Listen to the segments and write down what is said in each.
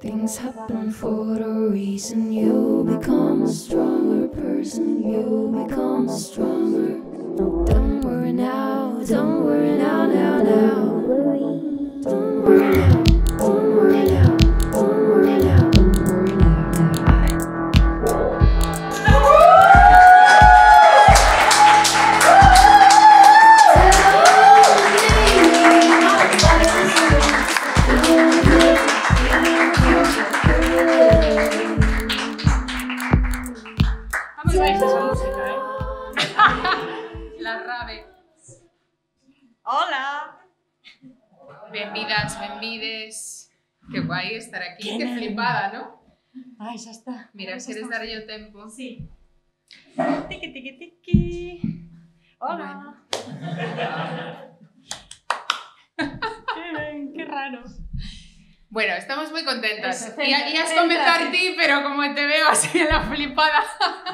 Things happen for a reason. You become a stronger person. You become stronger. Don't worry now. Don't worry now, now, now. Don't worry now. ¿Quieres dar yo tiempo? Sí. Tiki, tiki, tiki. Hola. Qué raro. Bueno, estamos muy contentas. y, has comenzado a ti, pero como te veo así en la flipada,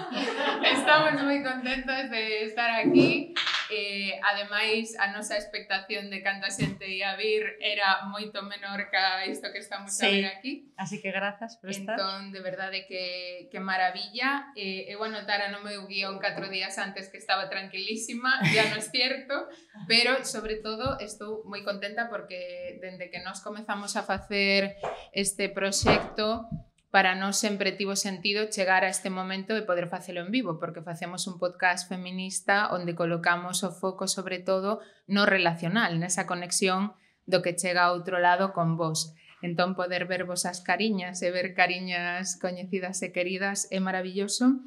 estamos muy contentos de estar aquí. eh, ademais a nosa expectación de canta xente ia vir era moito menor ca isto que estamos sí. a ver aquí. Así que grazas por estar. Entón, de verdade que, que maravilla. Eh, eu anotara no meu guión catro días antes que estaba tranquilísima, ya non é cierto, pero sobre todo estou moi contenta porque dende que nós comezamos a facer este proxecto para non sempre tivo sentido chegar a este momento e poder facelo en vivo, porque facemos un podcast feminista onde colocamos o foco sobre todo no relacional, nesa conexión do que chega a outro lado con vos. Entón poder ver vosas cariñas e ver cariñas coñecidas e queridas é maravilloso.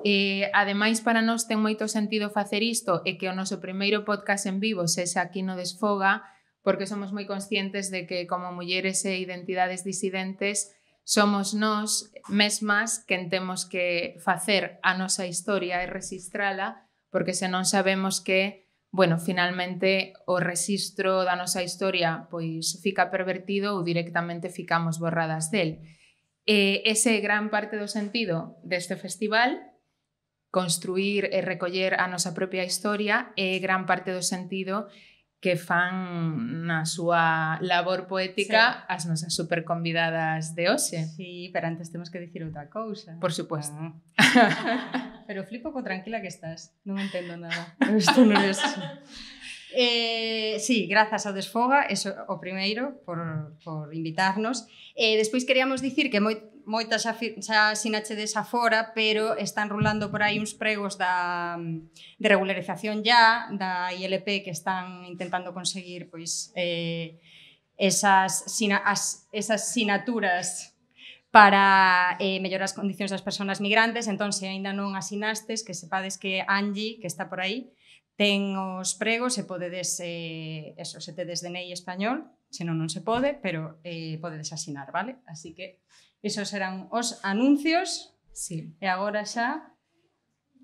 E, ademais, para nós ten moito sentido facer isto e que o noso primeiro podcast en vivo sexa aquí no Desfoga, porque somos moi conscientes de que como mulleres e identidades disidentes somos nós mesmas quen temos que facer a nosa historia e registrala, porque senón sabemos que, bueno, finalmente o registro da nosa historia pois fica pervertido ou directamente ficamos borradas del. E ese é gran parte do sentido deste festival, construir e recoller a nosa propia historia, é gran parte do sentido que fan na súa labor poética sí. as nosas superconvidadas de hoxe. Sí, pero antes temos que dicir outra cousa. Por supuesto. Ah. pero flipo co tranquila que estás. Non entendo nada. Isto é nerviosa. Eh, sí, grazas ao Desfoga, eso o primeiro por, por invitarnos. Eh, despois queríamos dicir que moi, moitas xa, xa sinachedes fora, pero están rulando por aí uns pregos da, de regularización ya, da ILP que están intentando conseguir pois, eh, esas, sina, as, esas sinaturas para eh, mellorar as condicións das persoas migrantes, entón se aínda non asinastes, que sepades que Angie, que está por aí, ten os pregos e podedes, eh, eso, se tedes DNI español, se non non se pode, pero eh, podedes asinar, vale? Así que esos eran os anuncios sí. e agora xa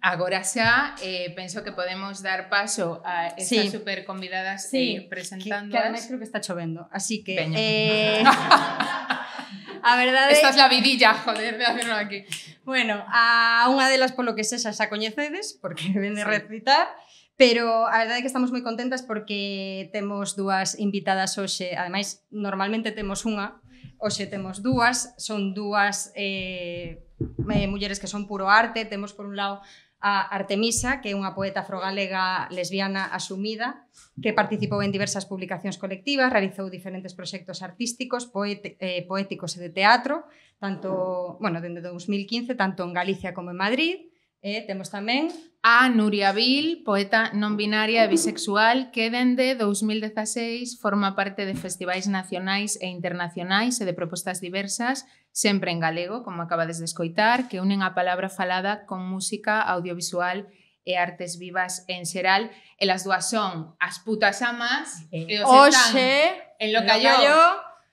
Agora xa eh, penso que podemos dar paso a estas sí. super convidadas sí. eh, presentándoas. Que, que ademais creo que está chovendo, así que... Eh... a verdade... Esta é es a vidilla, joder, de hacerlo aquí. Bueno, a unha delas polo que sexa xa coñecedes, porque ven de sí. recitar, Pero a verdade é que estamos moi contentas porque temos dúas invitadas hoxe, ademais normalmente temos unha, hoxe temos dúas, son dúas eh, eh, mulleres que son puro arte, temos por un lado a Artemisa, que é unha poeta afrogalega lesbiana asumida, que participou en diversas publicacións colectivas, realizou diferentes proxectos artísticos, poet, eh, poéticos e de teatro, tanto, bueno, dende 2015, tanto en Galicia como en Madrid, E temos tamén a Nuria Vil, poeta non binaria e bisexual que dende 2016 forma parte de festivais nacionais e internacionais e de propostas diversas, sempre en galego, como acabades de escoitar, que unen a palabra falada con música audiovisual e artes vivas en xeral. E as dúas son as putas amas e os Oxe, están en lo yo...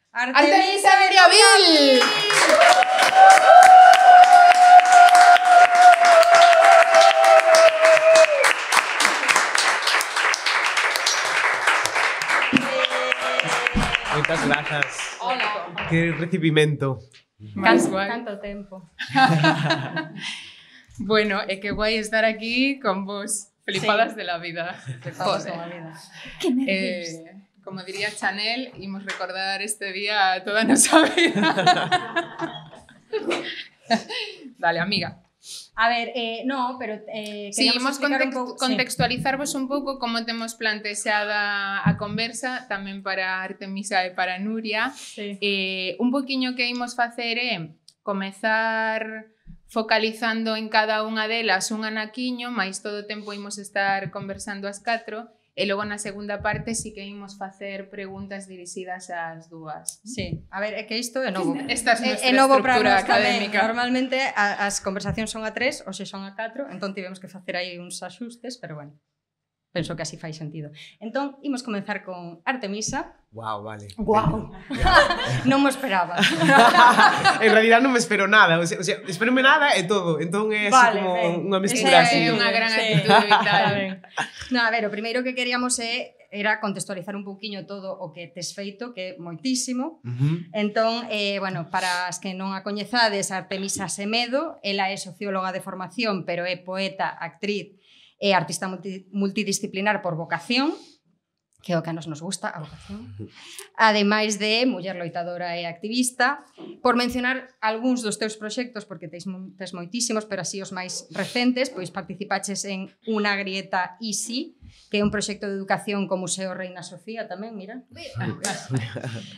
Artemisa Vil. gracias. Hola. Qué recibimiento. Canto, tiempo. bueno, es eh, que guay estar aquí con vos. Flipadas de la vida. Flipadas de la vida. Qué eh, como diría Chanel, íbamos a recordar este día toda nuestra vida. Dale, amiga. A ver, eh, no, pero eh, sí, imos context un pouco, contextualizarvos sí. un pouco como temos plantexada a conversa tamén para Artemisa e para Nuria. Sí. Eh, un poquiño que imos facer é comezar focalizando en cada unha delas un anaquiño, máis todo o tempo imos estar conversando as catro, E logo na segunda parte si que ímos facer preguntas dirixidas ás dúas. Sí. A ver, é que isto é novo. Esta é, é novo para nós académica. Tamén. Normalmente as conversacións son a tres, hoxe son a catro, entón tivemos que facer aí uns axustes, pero bueno. Penso que así fai sentido. Entón, imos comenzar con Artemisa. Wow, vale. Wow. non me esperaba. en realidad non me espero nada, o sea, o sea esperome nada e todo. Entón é vale, como unha mistura así. É unha gran actitud vital. no, a ver, o primeiro que queríamos é era contextualizar un pouquiño todo o que tes feito, que é moitísimo. Uh -huh. Entón, eh, bueno, para as que non a coñezades, Artemisa Semedo, ela é socióloga de formación, pero é poeta, actriz é artista multi, multidisciplinar por vocación, que é o que a nos nos gusta, a vocación. Ademais de muller loitadora e activista, por mencionar algúns dos teus proxectos, porque tens, tes moitísimos, pero así os máis recentes, pois participaches en Unha Grieta Easy, que é un proxecto de educación co Museo Reina Sofía tamén, mira.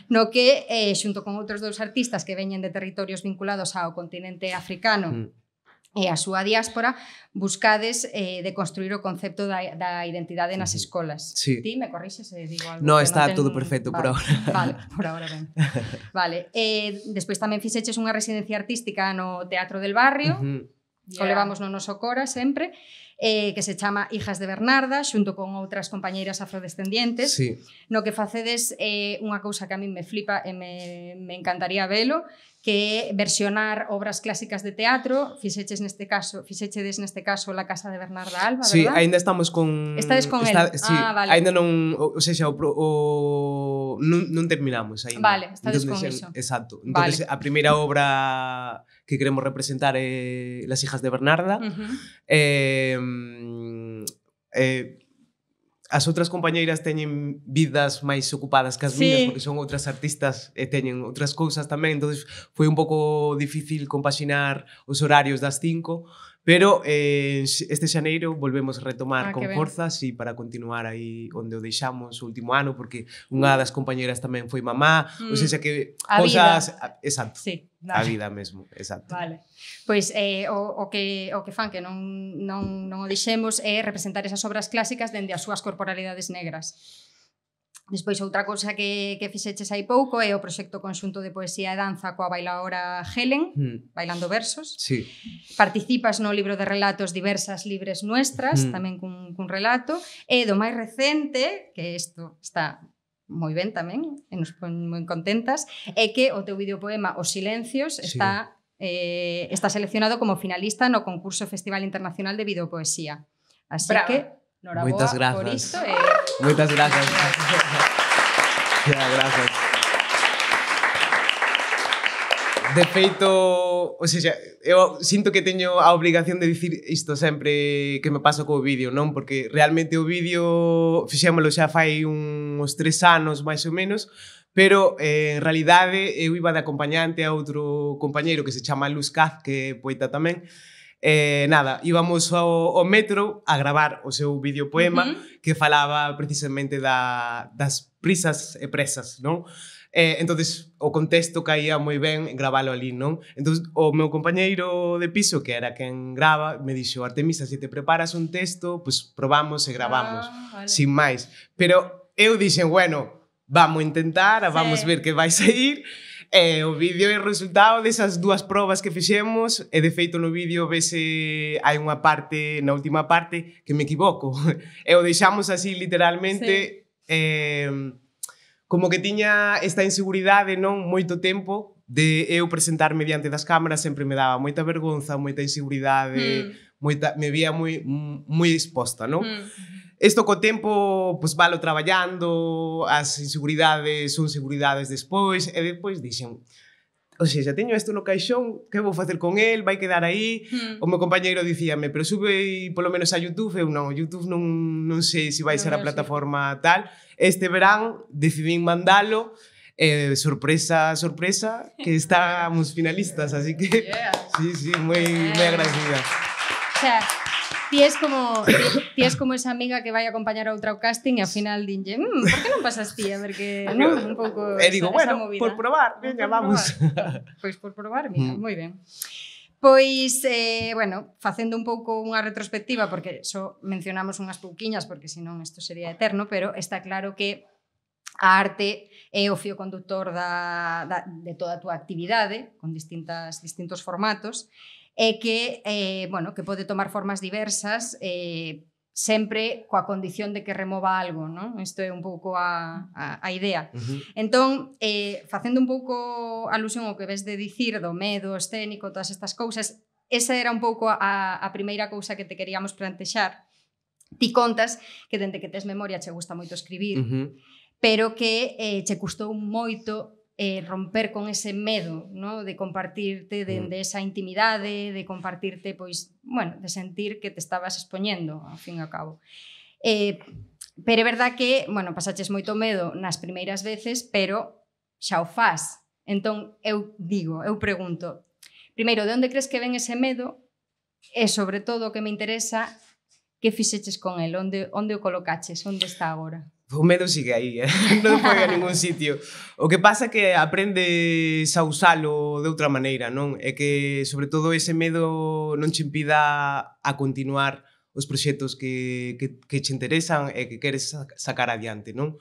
no que, eh, xunto con outros dous artistas que veñen de territorios vinculados ao continente africano, mm e a súa diáspora buscades eh, de construir o concepto da, da identidade nas escolas. Sí. Ti me corrixes e digo algo. No, está no ten... todo perfecto vale, por ahora. Vale, por ahora ben. vale, eh, despois tamén fixeches unha residencia artística no Teatro del Barrio. Uh -huh yeah. o levamos no noso cora sempre, eh, que se chama Hijas de Bernarda, xunto con outras compañeiras afrodescendientes, sí. no que facedes eh, unha cousa que a min me flipa e me, me encantaría velo, que é versionar obras clásicas de teatro, fixeches neste caso, fixechedes neste caso La casa de Bernarda Alba, sí, verdad? Sí, aínda estamos con Estades con Está, el. Sí, ah, vale. Aínda non, ou sexa, o, o non, non terminamos aínda. Vale, estades Entonces, con en, iso. Exacto. Entonces, vale. Entón, a primeira obra que queremos representar é eh, Las hijas de Bernarda. Uh -huh. eh, eh, as outras compañeiras teñen vidas máis ocupadas que as sí. minhas, porque son outras artistas e teñen outras cousas tamén, entonces foi un pouco difícil compaxinar os horarios das 5 Pero eh, este xaneiro volvemos a retomar ah, con forzas e para continuar aí onde o deixamos o último ano, porque mm. unha das compañeras tamén foi mamá, mm. ou seja que a cosas... Vida. Exacto. Sí. Vale. A vida mesmo, exacto. Vale. Pois eh, o, o, que, o que fan que non, non, non o dixemos é representar esas obras clásicas dende as súas corporalidades negras Despois outra cousa que, que fixeches hai pouco é o proxecto conxunto de poesía e danza coa bailaora Helen, mm. bailando versos. Sí. Participas no libro de relatos diversas libres nuestras, mm. tamén cun, cun relato. E do máis recente, que isto está moi ben tamén, e nos pon moi contentas, é que o teu videopoema Os Silencios está, sí. eh, está seleccionado como finalista no concurso Festival Internacional de Videopoesía. Así Bravo. que Eh. Moitas grazas. Por isto e... Moitas grazas. yeah, grazas. De feito, o sea, eu sinto que teño a obligación de dicir isto sempre que me paso co vídeo, non? Porque realmente o vídeo fixémolo xa fai uns tres anos máis ou menos, Pero eh, en realidade eu iba de acompañante a outro compañeiro que se chama Luz Caz, que é poeta tamén, Eh, nada, íbamos al metro a grabar o seu videopoema que falaba precisamente de las prisas e presas, eh, entonces o contexto caía muy bien grabarlo allí, ¿no? Entonces, o mi compañero de piso, que era quien graba, me dijo, Artemisa, si te preparas un texto, pues, probamos y e grabamos, ah, sin más. Pero eu dije, bueno, vamos a intentar, vamos a ver que a ir. eh, o vídeo é o resultado desas dúas probas que fixemos e de feito no vídeo vese hai unha parte, na última parte que me equivoco. E o deixamos así literalmente sí. eh, como que tiña esta inseguridade non moito tempo de eu presentarme diante das cámaras sempre me daba moita vergonza, moita inseguridade, mm. moita me vía moi moi exposta, non? Mm. esto co tempo, pues, va valo trabajando, as inseguridades son seguridades después. e después dixen, o sea, xa teño isto no ¿qué voy a hacer con él? ¿Va a quedar aí. Hmm. O meu compañeiro dicíame, pero sube lo menos a YouTube, eu YouTube no sé si se a ser la plataforma tal. Este verano decidí mandarlo. Eh, sorpresa, sorpresa, que estamos finalistas, así que sí, sí, muy, muy agradecida. ti es como ti es como esa amiga que vai acompañar a outra ao casting e ao final dinlle, mmm, por que non pasas ti a ver que, no, un pouco E digo, esa, bueno, esa por probar, veña, vamos. Pois pues por probar, mira, mm. moi ben. Pois, eh, bueno, facendo un pouco unha retrospectiva, porque só mencionamos unhas pouquiñas, porque senón isto sería eterno, pero está claro que a arte é o fio conductor da, da, de toda a túa actividade, con distintas, distintos formatos, e que, eh, bueno, que pode tomar formas diversas eh, sempre coa condición de que remova algo, non? Isto é un pouco a, a, a idea. Uh -huh. Entón, eh, facendo un pouco alusión ao que ves de dicir do medo escénico, todas estas cousas, esa era un pouco a, a primeira cousa que te queríamos plantexar. Ti contas que dende que tes memoria che gusta moito escribir, uh -huh. pero que eh, che custou moito eh, romper con ese medo ¿no? de compartirte dende mm. de esa intimidade, de compartirte, pois, bueno, de sentir que te estabas expoñendo, ao fin e ao cabo. Eh, pero é verdad que, bueno, pasaches moito medo nas primeiras veces, pero xa o faz. Entón, eu digo, eu pregunto, primeiro, de onde crees que ven ese medo? E, sobre todo, o que me interesa, que fixeches con el? Onde, onde o colocaches? Onde está agora? o medo sigue aí, eh? non foi a ningún sitio. O que pasa é que aprendes a usalo de outra maneira, non? É que, sobre todo, ese medo non che impida a continuar os proxectos que, que, que che interesan e que queres sacar adiante, non?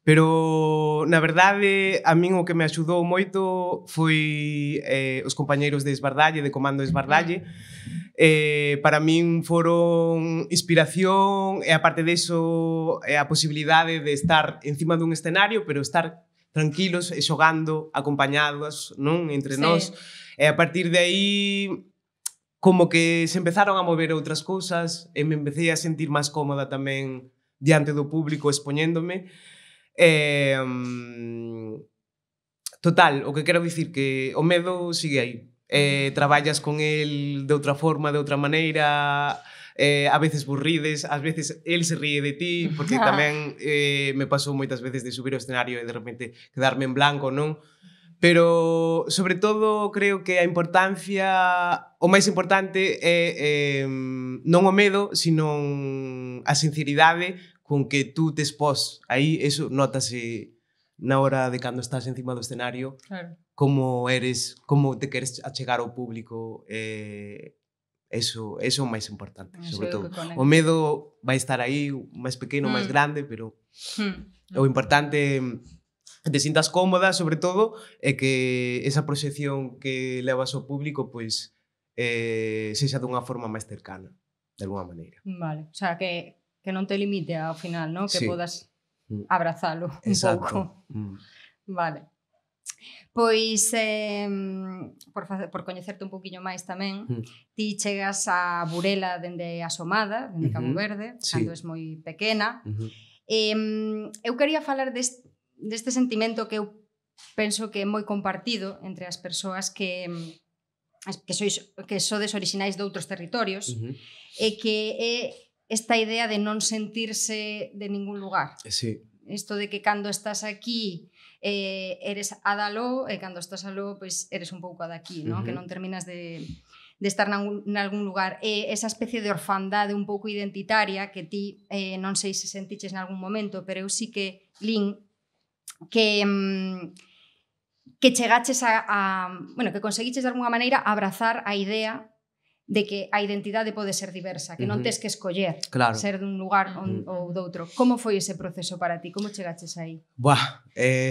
Pero, na verdade, a min o que me axudou moito foi eh, os compañeiros de Esbardalle, de Comando Esbardalle, eh, para min foron inspiración e aparte deso é eh, a posibilidade de estar encima dun escenario, pero estar tranquilos e xogando, acompañados, non, entre sí. nós. E a partir de aí como que se empezaron a mover outras cousas e me empecé a sentir máis cómoda tamén diante do público expoñéndome. Eh, total, o que quero dicir que o medo sigue aí eh, traballas con el de outra forma, de outra maneira, eh, a veces burrides, ás veces el se ríe de ti, porque tamén eh, me pasou moitas veces de subir ao escenario e de repente quedarme en blanco, non? Pero, sobre todo, creo que a importancia, o máis importante é eh, non o medo, sino a sinceridade con que tú te expós. Aí eso notase na hora de cando estás encima do escenario, claro. como eres, como te queres achegar ao público, eh, eso, eso é o máis importante, eso sobre todo. O medo vai estar aí, máis pequeno, mm. máis grande, pero mm. o importante mm, te sintas cómoda, sobre todo, é que esa proxección que levas ao público, pois, eh, sexa dunha forma máis cercana, de alguma maneira. Vale, o sea, que, que non te limite ao final, ¿no? que sí. podas Mm. abrazalo Exacto. un pouco. Mm. Vale. Pois, eh, por, por coñecerte un poquinho máis tamén, mm. ti chegas a Burela dende Asomada, dende uh -huh. Cabo Verde, sí. cando es moi pequena. Uh -huh. eh, eu quería falar deste, deste sentimento que eu penso que é moi compartido entre as persoas que que sois que sodes orixinais de outros territorios uh -huh. e que é esta idea de non sentirse de ningún lugar. Sí. Isto de que cando estás aquí eh, eres a daló e cando estás aló pois pues, eres un pouco a daqui, ¿no? uh -huh. que non terminas de, de estar en algún lugar. E esa especie de orfandade un pouco identitaria que ti eh, non sei se sentiches en algún momento, pero eu sí que lin que mm, que chegaches a, a bueno, que conseguiches de alguna maneira abrazar a idea de que a identidade pode ser diversa, que non tes que escoller claro. ser dun lugar -huh. ou doutro. Como foi ese proceso para ti? Como chegaches aí? Buah, eh...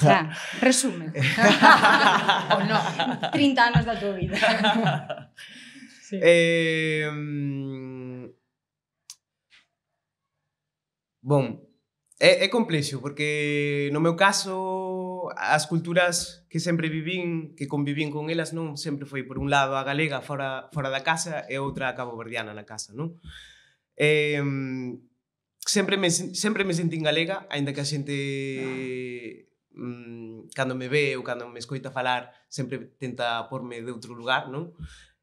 Xa, resume. ou no, 30 anos da tua vida. sí. Eh... Bom, é, é complexo, porque no meu caso as culturas que sempre vivín, que convivín con elas, non sempre foi por un lado a galega fora, fora da casa e outra a caboverdiana na casa, non? Eh, sempre me, sempre me sentín galega, aínda que a xente mm, cando me ve ou cando me escoita falar, sempre tenta porme de outro lugar, non?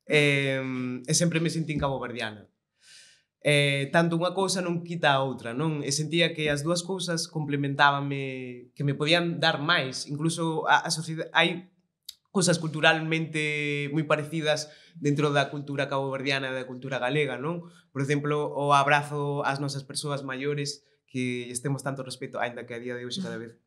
Eh, e sempre me sentín caboverdiana eh, tanto unha cousa non quita a outra, non? E sentía que as dúas cousas complementábanme, que me podían dar máis. Incluso a, a sociedade, hai cousas culturalmente moi parecidas dentro da cultura caboverdiana e da cultura galega, non? Por exemplo, o abrazo ás nosas persoas maiores que estemos tanto respeto, aínda que a día de hoxe cada vez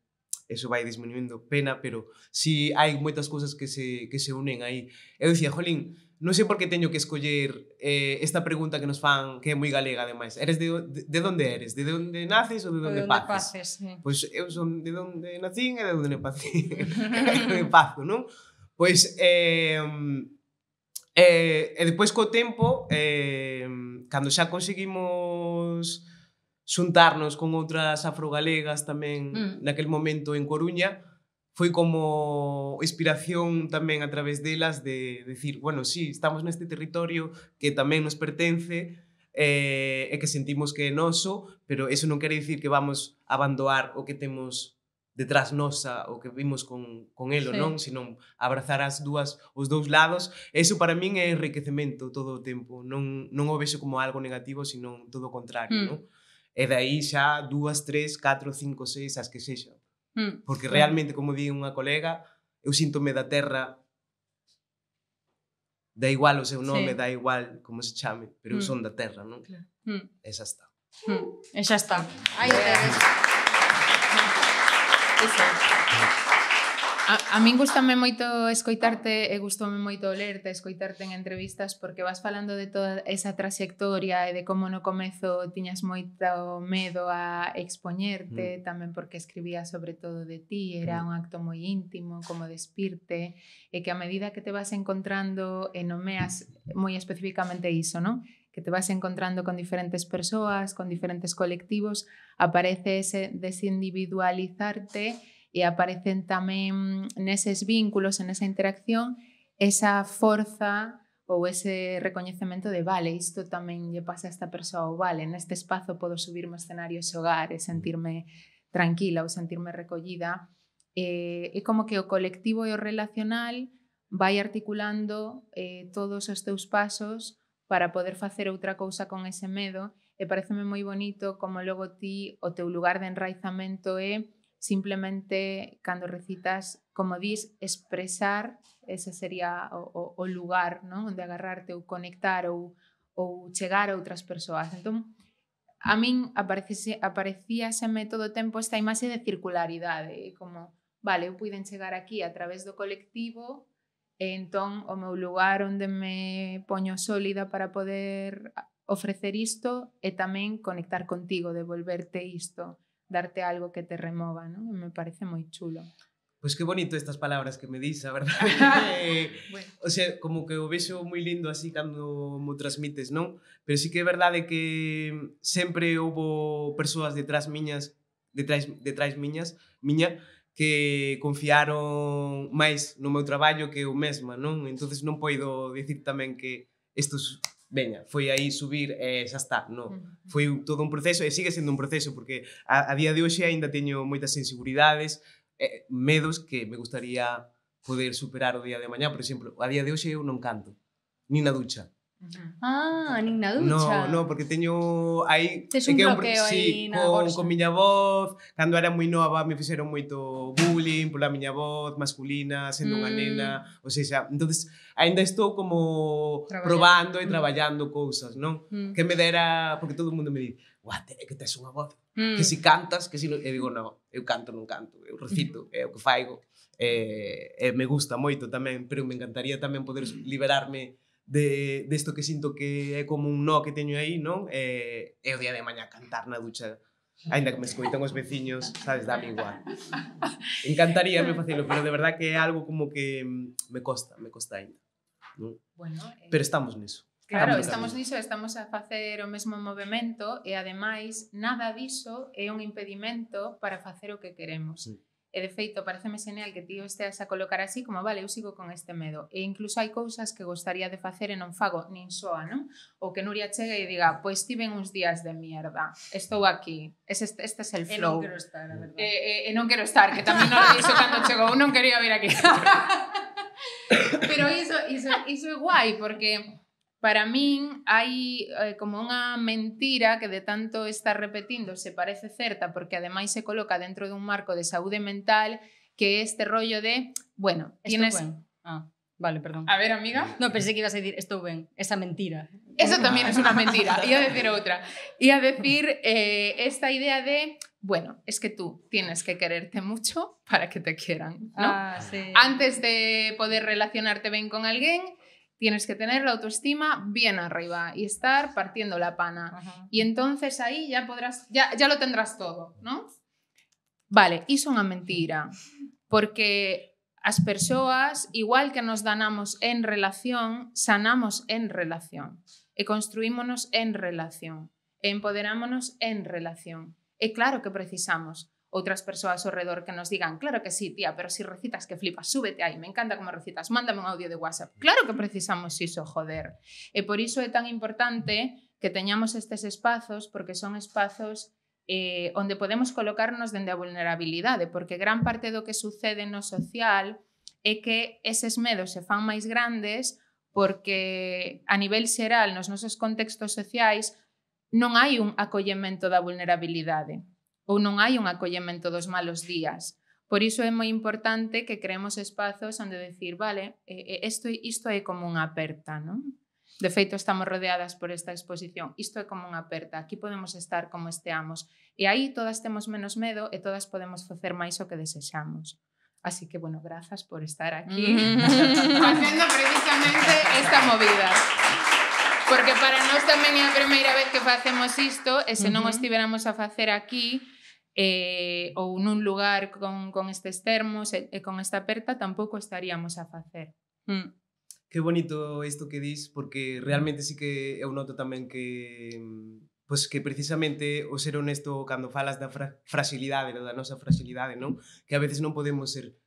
eso vai disminuindo pena, pero si sí, hai moitas cousas que se, que se unen aí. Eu dicía, jolín, non sei por que teño que escoller eh, esta pregunta que nos fan, que é moi galega, ademais. Eres de, de, de onde eres? De onde naces ou de onde, de paces? paces sí. Pois pues eu son de onde nacín e de onde pacín. de pazo, non? Pois, eh, eh, e despois co tempo, eh, cando xa conseguimos xuntarnos con outras afrogalegas tamén mm. naquel momento en Coruña, foi como inspiración tamén a través delas de decir, bueno, sí, estamos neste territorio que tamén nos pertence eh, e que sentimos que é noso, pero eso non quere dicir que vamos a abandoar o que temos detrás nosa, o que vimos con, con elo, sí. non? Sino abrazar as dúas, os dous lados. Eso para min é enriquecemento todo o tempo. Non, non o vexo como algo negativo, sino todo o contrario, mm. non? E dai xa dúas, tres, catro, cinco, seis, as que sexan. Mm. Porque realmente, como di unha colega, eu sinto-me da terra da igual o seu nome, sí. da igual como se chame, pero eu mm. son da terra, non? Claro. Esa está. Mm. mm. Esa está. Aí está. tedes. Eso. A, a min gustame moito escoitarte e gustame moito lerte, escoitarte en entrevistas porque vas falando de toda esa trayectoria e de como no comezo tiñas moito medo a expoñerte, mm. tamén porque escribía sobre todo de ti, mm. era mm. un acto moi íntimo, como despirte, e que a medida que te vas encontrando e nomeas moi especificamente iso, non? que te vas encontrando con diferentes persoas, con diferentes colectivos, aparece ese desindividualizarte e aparecen tamén neses vínculos, en esa interacción, esa forza ou ese recoñecemento de vale, isto tamén lle pasa a esta persoa ou vale, neste espazo podo subirme ao escenario e xogar e sentirme tranquila ou sentirme recollida eh, é como que o colectivo e o relacional vai articulando eh, todos os teus pasos para poder facer outra cousa con ese medo e pareceme moi bonito como logo ti o teu lugar de enraizamento é simplemente cando recitas, como dis, expresar, ese sería o, o, o lugar non? onde agarrarte ou conectar ou, ou chegar a outras persoas. Entón, a min aparecese, aparecíaseme todo método tempo esta imaxe de circularidade, como, vale, eu puiden chegar aquí a través do colectivo, e entón o meu lugar onde me poño sólida para poder ofrecer isto e tamén conectar contigo, devolverte isto darte algo que te remova, ¿no? Me parece muy chulo. Pois pues que bonito estas palabras que me dices, ¿verdad? bueno. O sea, como que o vexo moi lindo así cando mo transmites, non? Pero sí que é verdade que sempre houve persoas detrás miñas, detrás, detrás miñas, miña, que confiaron máis no meu traballo que eu mesma, non? Entonces non poido dicir tamén que estos veña, foi aí subir e eh, xa está, non. Foi todo un proceso e sigue sendo un proceso porque a, a día de hoxe aínda teño moitas inseguridades, eh, medos que me gustaría poder superar o día de mañá, por exemplo, a día de hoxe eu non canto, ni na ducha. Ah, nin na ducha. No, no, porque teño aí Tes un que un, sí, con, con miña voz, cando era moi nova me fixeron moito bullying pola miña voz masculina, sendo mm. unha nena, ou sea, entonces aínda estou como probando e mm. traballando cousas, non? Mm. Que me dera, porque todo o mundo me di, "Guate, é que tes unha voz, mm. que si cantas, que si no, e digo, "No, eu canto, non canto, eu recito, é o que faigo." Eh, eh, me gusta moito tamén, pero me encantaría tamén poder mm. liberarme de, de esto que sinto que é como un no que teño aí, non? E, eh, e o día de mañá cantar na ducha Ainda que me escoitan os veciños, sabes, dame igual. Encantaría me facelo, pero de verdad que é algo como que mm, me costa, me costa ainda. Non? Bueno, eh... Pero estamos niso. Claro, estamos niso, estamos a facer o mesmo movimento e ademais nada diso é un impedimento para facer o que queremos. Sí. E de feito, pareceme genial que tío estés a colocar así como, vale, yo sigo con este medo. E incluso hay cosas que gustaría de facer e non fago, nin soa, ¿no? O que Nuria chegue y e diga, pues, tiven unos días de mierda, estou aquí, este, este, es el flow. E non quero estar, a verdade. E, e, e estar, que también non lo dixo cando chegou, non quería vir aquí. Pero iso, iso, iso é guai, porque para mí hay eh, como una mentira que de tanto está repetiendo se parece certa porque además se coloca dentro de un marco de saúde mental que este rollo de, bueno, tienes... Ah, vale, perdón. A ver, amiga. No, pensé que ibas a decir, esto bien esa mentira. Eso también es una mentira, a decir otra. Y a decir eh, esta idea de, bueno, es que tú tienes que quererte mucho para que te quieran, ¿no? Ah, sí. Antes de poder relacionarte bien con alguien, tienes que tener la autoestima bien arriba y estar partiendo la pana. Y entonces ahí ya podrás, ya, lo tendrás todo, ¿no? Vale, es una mentira, porque las personas, igual que nos danamos en relación, sanamos en relación, e construímonos en relación, e empoderámonos en relación. Y e claro que precisamos outras persoas ao redor que nos digan, claro que sí, tía, pero si recitas que flipas, súbete aí, me encanta como recitas, mándame un audio de WhatsApp. Claro que precisamos iso, joder. E por iso é tan importante que teñamos estes espazos, porque son espazos eh, onde podemos colocarnos dende a vulnerabilidade, porque gran parte do que sucede no social é que eses medos se fan máis grandes porque a nivel xeral nos nosos contextos sociais non hai un acollemento da vulnerabilidade ou non hai un acollemento dos malos días. Por iso é moi importante que creemos espazos onde decir, vale, isto, isto é como unha aperta, non? De feito, estamos rodeadas por esta exposición. Isto é como unha aperta. Aquí podemos estar como esteamos. E aí todas temos menos medo e todas podemos facer máis o que desexamos. Así que, bueno, grazas por estar aquí mm. facendo precisamente esta movida. Porque para nós tamén é a primeira vez que facemos isto e se non o estiveramos a facer aquí, eh, ou nun lugar con, con estes termos e, e con esta aperta tampouco estaríamos a facer. Mm. Que bonito isto que dis, porque realmente sí que eu noto tamén que pois que precisamente o ser honesto cando falas da fra fragilidade, da nosa fragilidade, non? Que a veces non podemos ser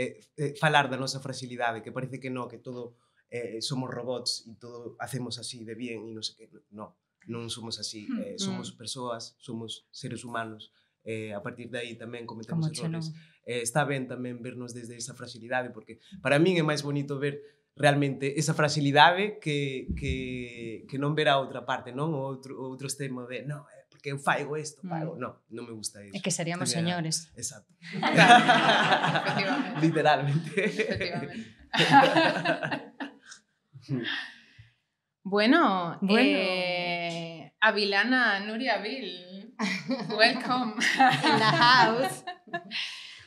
eh, eh, falar da nosa fragilidade, que parece que non, que todo eh, somos robots e todo hacemos así de bien e non sei que, non, non somos así, hmm. eh, somos hmm. persoas, somos seres humanos eh, a partir de aí tamén cometemos Como errores. Eh, está ben tamén vernos desde esa fragilidade, porque para min é máis bonito ver realmente esa fragilidade que, que, que non ver a outra parte, non? O outro, o outro extremo de, non, eh, porque eu faigo isto, faigo, mm. non, non me gusta iso. É que seríamos Tenía... señores. Exacto. Literalmente. Efectivamente. bueno, bueno. Eh, Avilana Nuria Vil. Welcome. In the house.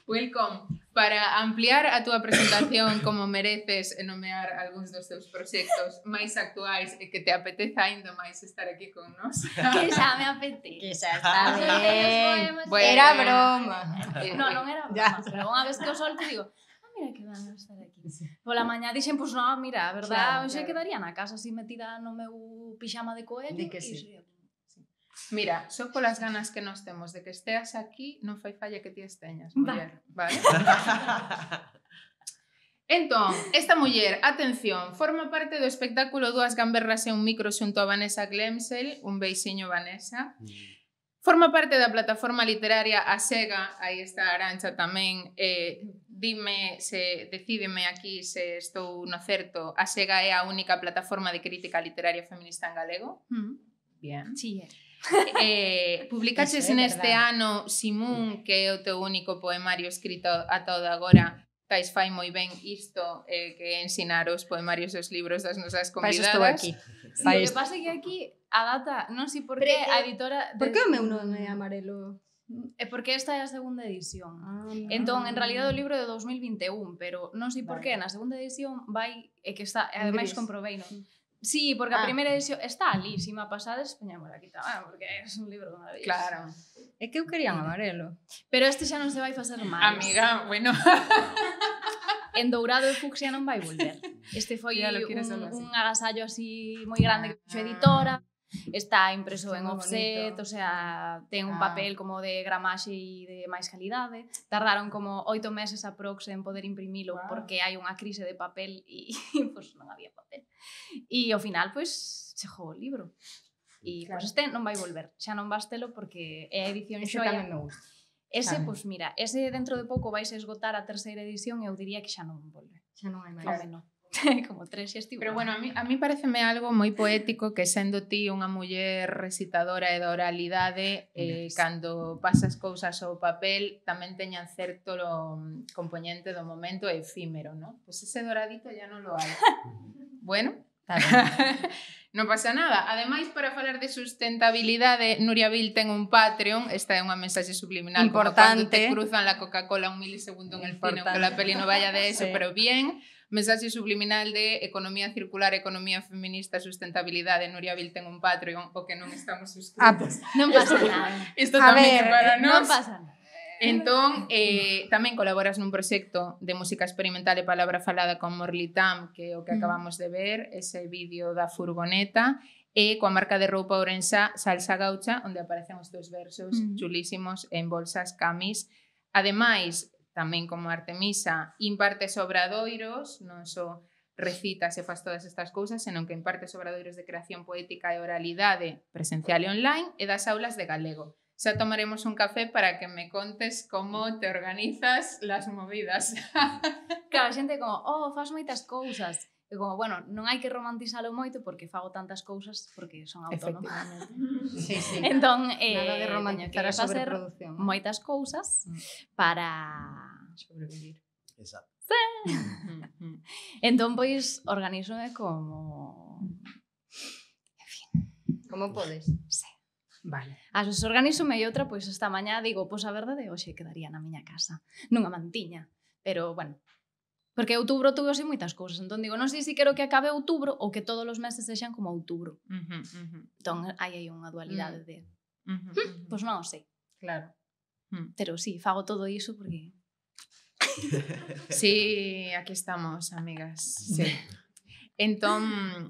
Welcome. Para ampliar a túa presentación como mereces e nomear algúns dos teus proxectos máis actuais e que te apeteza ainda máis estar aquí con nós. Que xa me apetece. Que xa está ah. ben. Bueno. Era broma. Eh, no, non era broma, pero unha vez que o solto digo, ah, mira que van estar aquí. Pola mañá dixen, pois pues, non, mira, a verdade, claro, hoxe claro. quedaría na casa así metida no meu pijama de coelho. De que sí. E, Mira, só polas ganas que nos temos de que esteas aquí, non fai falla que ti esteñas, muller, Va. vale? Entón, esta muller, atención, forma parte do espectáculo Duas gamberras e un micro xunto a Vanessa Glemsel, un beixiño Vanessa. Mm. Forma parte da plataforma literaria A Sega, aí está Arancha tamén, eh, dime se decídeme aquí se estou no certo. A Sega é a única plataforma de crítica literaria feminista en galego? Mm. Bien. Sí, é. eh, publicaches é neste ano Simón, que é o teu único poemario escrito a todo agora tais fai moi ben isto eh, que ensinar os poemarios e os libros das nosas convidadas. País aquí. aquí. Sí, O que pasa é que aquí a data, non sei por que a editora... De... Por que o meu nome é amarelo? É eh, porque esta é a segunda edición. Ah, entón, en realidad o libro é de 2021, pero non sei por vale. que na segunda edición vai e que está, ademais comprobei, non? Sí, porque ah. a primeira edición está ali, se má pasades, poñámola aquí tamén, porque é un libro maravilloso. Claro. É que eu quería un amarelo. Pero este xa non se vai facer máis. Amiga, bueno. en dourado e fucsia non vai volver. Este foi un, un agasallo así moi grande ah. que fixo ah. editora está impreso en offset, bonito. o sea, ten un ah. papel como de gramaxe e de máis calidade. Tardaron como oito meses aprox en poder imprimilo wow. porque hai unha crise de papel e pues, non había papel. E ao final, pois, pues, chegou o libro. E claro. pues, este non vai volver, xa non bastelo porque é a edición este xoia. tamén Ese, pois pues, mira, ese dentro de pouco vais a esgotar a terceira edición e eu diría que xa non volve. Xa non hai máis. Claro. Non. como tres estivo. Pero bueno, a mí, a mí pareceme algo moi poético que sendo ti unha muller recitadora e da oralidade, eh, cando pasas cousas ao papel, tamén teñan certo mm, componente do momento efímero, ¿no? Pois pues ese doradito ya non lo hai. bueno, Claro. non pasa nada. Ademais, para falar de sustentabilidade, Nuria Vil ten un Patreon, esta é unha mensaxe subliminal importante. como cando te cruzan la Coca-Cola un milisegundo en el cine, que la peli non vaya de eso, sí. pero bien. Mensaxe subliminal de economía circular, economía feminista, sustentabilidade. Nuria Vil ten un Patreon, o que non estamos suscritos. Ah, pues, non pasa nada. Isto tamén ver, para nós. Non pasa nada. Entón, eh, tamén colaboras nun proxecto de música experimental e palabra falada con Morli Tam, que é o que mm. acabamos de ver, ese vídeo da furgoneta, e coa marca de roupa ourensa Salsa Gaucha, onde aparecen os teus versos mm. chulísimos en bolsas, camis. Ademais, tamén como Artemisa, imparte sobradoiros, non só recita se faz todas estas cousas, senón que imparte sobradoiros de creación poética e oralidade presencial e online e das aulas de galego. Xa tomaremos un café para que me contes como te organizas las movidas. claro, xente como, oh, faz moitas cousas. E como, bueno, non hai que romantizalo moito porque fago tantas cousas porque son autónoma. sí, sí. Entón, eh, Nada de eh, romantizar a sobreproducción. Eh. Moitas cousas mm. para... Sobrevivir. Exacto. Sí. Mm-hmm. entón, pois, organizo como... En fin. Como podes. Sí. Vale. As os organizo e outra, pois esta mañá digo, pois a verdade, hoxe quedaría na miña casa, nunha mantiña. Pero, bueno, Porque outubro tuve así moitas cousas. Entón digo, non sei se quero que acabe outubro ou que todos os meses sexan como outubro. Uh -huh, uh -huh. Entón hai aí unha dualidade uh mm. -huh. de... Uh -huh, uh -huh. Pois pues non sei. Claro. Uh mm. -huh. Pero sí, fago todo iso porque... sí, aquí estamos, amigas. Sí. Entón,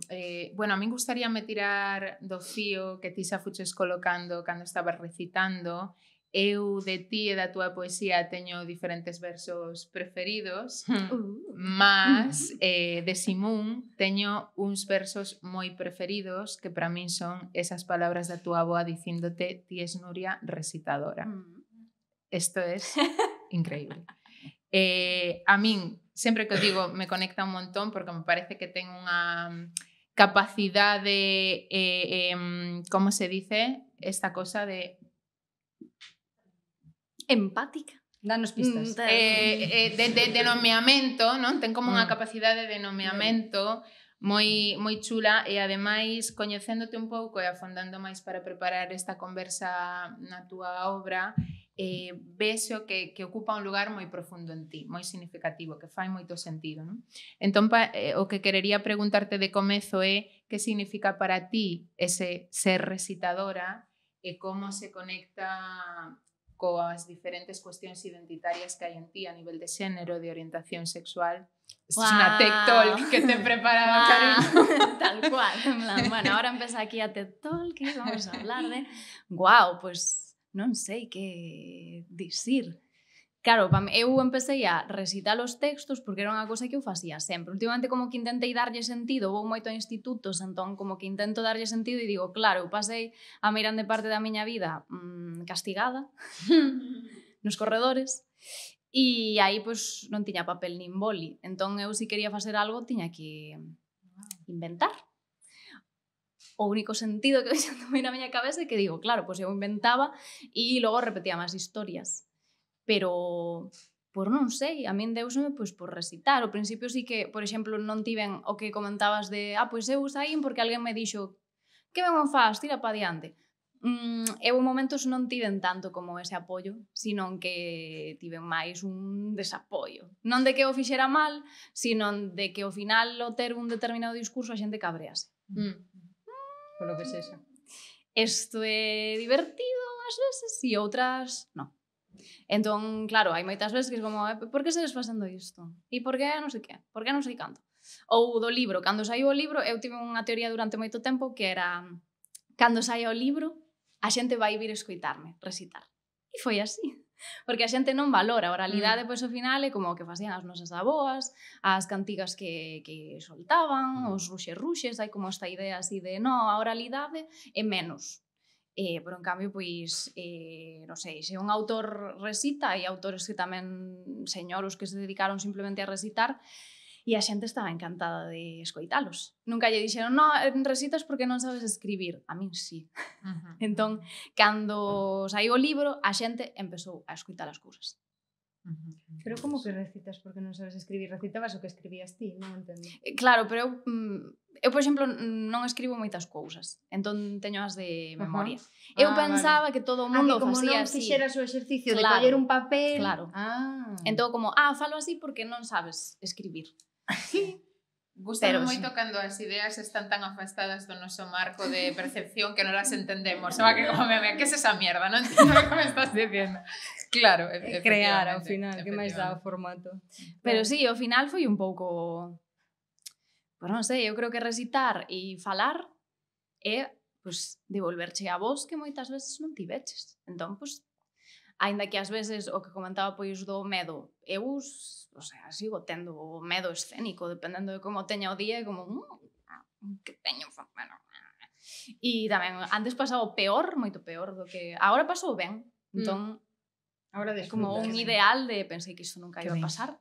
eh, bueno, a min me tirar do fío que ti xa fuches colocando cando estabas recitando eu de ti e de tu poesía tengo diferentes versos preferidos, más hmm. uh. eh, de Simón tengo unos versos muy preferidos que para mí son esas palabras de tu abuela diciéndote ti es Nuria recitadora. Mm. esto es increíble. Eh, a mí, siempre que digo, me conecta un montón porque me parece que tengo una capacidad de eh, em, ¿cómo se dice, esta cosa de Empática. Danos mm, pistas. Eh, eh, de, de, de nomeamento, non? Ten como unha mm. capacidade de nomeamento moi, moi chula e ademais coñecéndote un pouco e afondando máis para preparar esta conversa na túa obra eh, vese o que, que ocupa un lugar moi profundo en ti, moi significativo, que fai moito sentido. Non? Entón, pa, eh, o que querería preguntarte de comezo é que significa para ti ese ser recitadora e como se conecta las diferentes cuestiones identitarias que hay en ti a nivel de género, de orientación sexual. es una tech talk que te he preparado, Cariño. Tal cual. bueno, ahora empieza aquí a tech talk y vamos a hablar de... Wow, pues no sé qué decir Claro, pam, eu empecé a recitar os textos porque era unha cosa que eu facía sempre. Últimamente como que intentei darlle sentido, vou moito a institutos, entón como que intento darlle sentido e digo, claro, eu pasei a mirande parte da miña vida mmm, castigada nos corredores e aí pois non tiña papel nin boli. Entón eu se si quería facer algo tiña que inventar o único sentido que me tomei na miña cabeza é que digo, claro, pois eu inventaba e logo repetía máis historias pero por non sei, a min deusme pois por recitar. O principio sí que, por exemplo, non tiven o que comentabas de, ah, pois eu saín porque alguén me dixo, que ben faz, tira pa diante. Mm, eu en momentos non tiven tanto como ese apoio, sino que tiven máis un desapoio. Non de que o fixera mal, sino de que ao final o ter un determinado discurso a xente cabrease. Mm. mm. Por lo que sexa. Isto é divertido ás veces e outras non. Entón, claro, hai moitas veces que é como, eh, por que sedes facendo isto? E por que non sei que? Por que non sei canto? Ou do libro, cando saiu o libro, eu tive unha teoría durante moito tempo que era cando saia o libro, a xente vai vir escoitarme, recitar. E foi así. Porque a xente non valora a oralidade, mm. pois ao final é como o que facían as nosas aboas, as cantigas que, que soltaban, mm. os ruxes ruxes, hai como esta idea así de no, a oralidade é menos. Eh, pero en cambio, pois, eh, non sei, se un autor recita, hai autores que tamén, señoros que se dedicaron simplemente a recitar, e a xente estaba encantada de escoitalos. Nunca lle dixeron, no, eh, recitas porque non sabes escribir. A min sí. Uh -huh. entón, cando saí o libro, a xente empezou a escoitar as cousas. Pero como que recitas porque non sabes escribir? Recitabas o que escribías ti, non entendo. Eh, claro, pero eu, mm, eu por exemplo, non escribo moitas cousas. Entón teño as de memoria. Uh ah, -huh. Eu ah, pensaba vale. que todo o ah, mundo facía ah, como non fixera fixeras o exercicio claro, de coller un papel. Claro. Ah. Entón como, ah, falo así porque non sabes escribir. Gusta Pero, moito cando as ideas están tan afastadas do noso marco de percepción que non las entendemos. O que como me, que es esa mierda? Non entendo como estás dicendo. Claro, eh, crear ao final, que máis dá o formato. Pero si, sí, ao final foi un pouco Pois non sei, eu creo que recitar e falar é pois, devolverche a vos que moitas veces non tiveches. Entón, pois, aínda que ás veces o que comentaba pois do medo eu o sea, sigo tendo o medo escénico dependendo de como teña o día e como mmm, que teño bueno. e tamén antes pasaba peor moito peor do que agora pasou ben mm. entón mm. agora é como un ideal de pensei que isto nunca que iba a pasar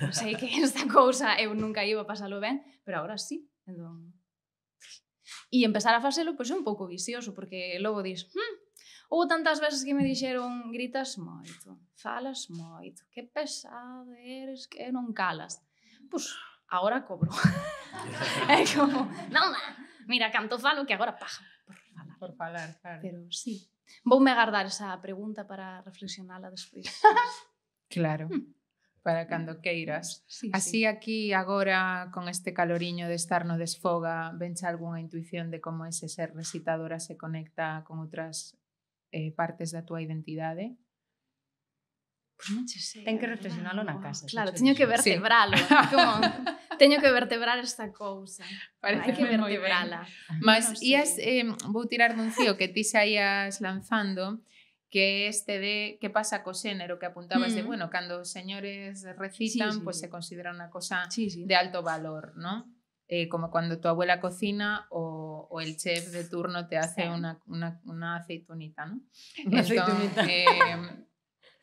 pensei que esta cousa eu nunca iba a pasalo ben pero agora sí entón e empezar a facelo pois pues, é un pouco vicioso porque logo dis hmm, Ou tantas veces que me dixeron, gritas moito, falas moito, que pesado eres, que non calas. Pois, agora cobro. é como, non, mira, canto falo que agora paja. Por falar. Por falar, claro. Pero sí, voume agardar esa pregunta para reflexionala despois. claro. Hmm. para cando queiras. Sí, Así sí. aquí agora con este caloriño de estar no desfoga, vencha algunha intuición de como ese ser recitadora se conecta con outras eh, partes da túa identidade? ¿eh? Pois non che sei. Ten que reflexionalo na casa. Claro, teño que vertebralo. Sí. ¿eh? Como, teño que vertebrar esta cousa. Parece Hai que vertebrala. Mas, no ias, eh, vou tirar dun cío que ti xa ias lanzando, que este de que pasa co xénero que apuntabas mm. de, bueno, cando os señores recitan, sí, sí, pues se considera unha cosa sí, sí. de alto valor, ¿no? Eh, como cando tua abuela cocina o o, el chef de turno te hace una, aceitunita, ¿no? Em,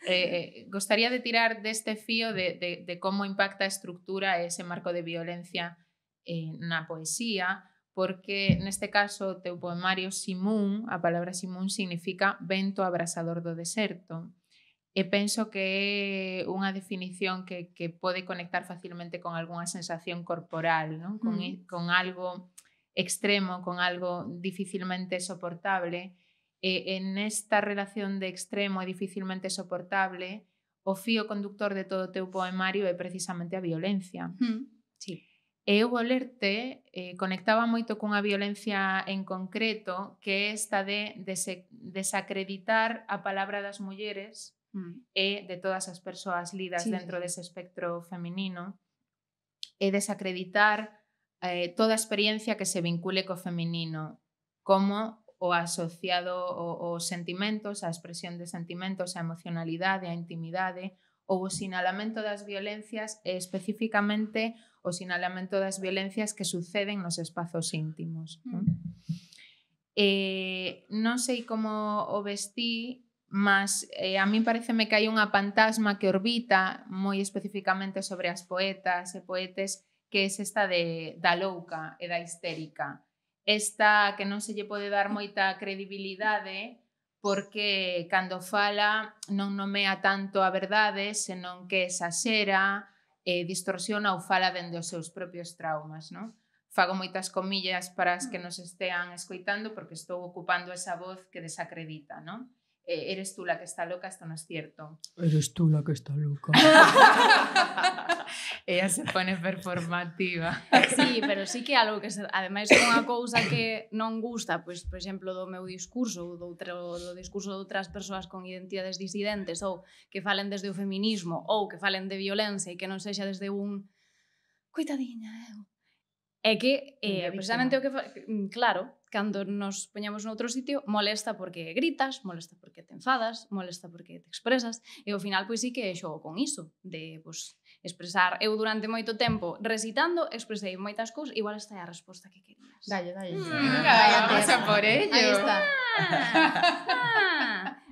eh, eh, gustaría de tirar de este fío de, cómo impacta estructura ese marco de violencia en la poesía, porque en este caso teu poemario Simón, a palabra Simón significa vento abrasador do deserto. y e pienso que é unha definición que, puede conectar fácilmente con alguna sensación corporal, Con, mm. con algo extremo con algo difícilmente soportable, eh, en esta relación de extremo e difícilmente soportable, o fío conductor de todo o teu poemario é precisamente a violencia. Mm. Sí. E eu volerte eh, conectaba moito cunha violencia en concreto que é esta de desacreditar a palabra das mulleres mm. e de todas as persoas lidas sí. dentro dese espectro feminino e desacreditar eh, toda a experiencia que se vincule co feminino como o asociado aos sentimentos, a expresión de sentimentos, a emocionalidade, a intimidade, ou o sinalamento das violencias, e especificamente o sinalamento das violencias que suceden nos espazos íntimos. mm. eh, non sei como o vestí, mas eh, a mí pareceme que hai unha pantasma que orbita moi especificamente sobre as poetas e poetes que es esta de, da louca e da histérica. Esta que non se lle pode dar moita credibilidade porque cando fala non nomea tanto a verdade, senón que exaxera, eh, distorsiona ou fala dende os seus propios traumas, non? fago moitas comillas para as que nos estean escoitando porque estou ocupando esa voz que desacredita, non? eh, eres tú la que está loca, esto no es cierto. Eres tú la que está loca. Ella se pone performativa. sí, pero sí que algo que se, además é unha cousa que non gusta, pois, por exemplo, do meu discurso ou do, outro, do discurso de outras persoas con identidades disidentes ou que falen desde o feminismo ou que falen de violencia e que non sexa desde un coitadiña eu. É que eh, precisamente o que claro, cando nos poñamos noutro sitio, molesta porque gritas, molesta porque te enfadas, molesta porque te expresas, e ao final pois sí que xogo con iso, de pois, expresar eu durante moito tempo recitando, expresei moitas cousas, igual esta é a resposta que querías. Dalle, dalle. Mm, por ello. Aí ah, está.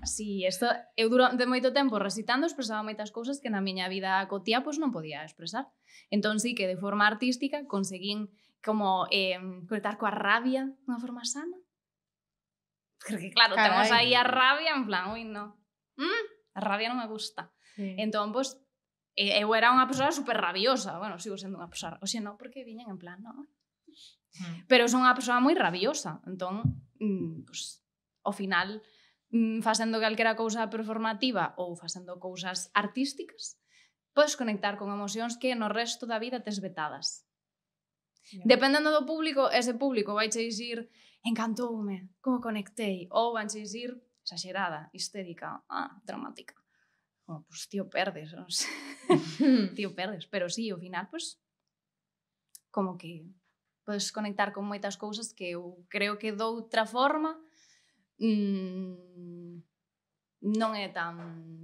Sí, esto, eu durante moito tempo recitando expresaba moitas cousas que na miña vida cotía pois non podía expresar. Entón sí que de forma artística conseguín como eh, conectar coa rabia de unha forma sana. Porque claro, Carai. temos aí a rabia en plan, ui, no. Mm, a rabia non me gusta. Sí. Entón, pois, pues, eu era unha persoa super rabiosa. Bueno, sigo sendo unha persoa... O sea, non, porque viñen en plan, non. Mm. Pero son unha persoa moi rabiosa. Entón, mm, pues, ao final, mm, facendo calquera cousa performativa ou facendo cousas artísticas, podes conectar con emocións que no resto da vida tes vetadas. Dependendo do público, ese público vai che dicir encantoume, como conectei, ou van che dicir exagerada, histérica, ah, dramática. Como, pues, pois, tío, perdes, Os... tío, perdes, pero sí, ao final, pues, pois, como que podes conectar con moitas cousas que eu creo que doutra forma mm, non é tan...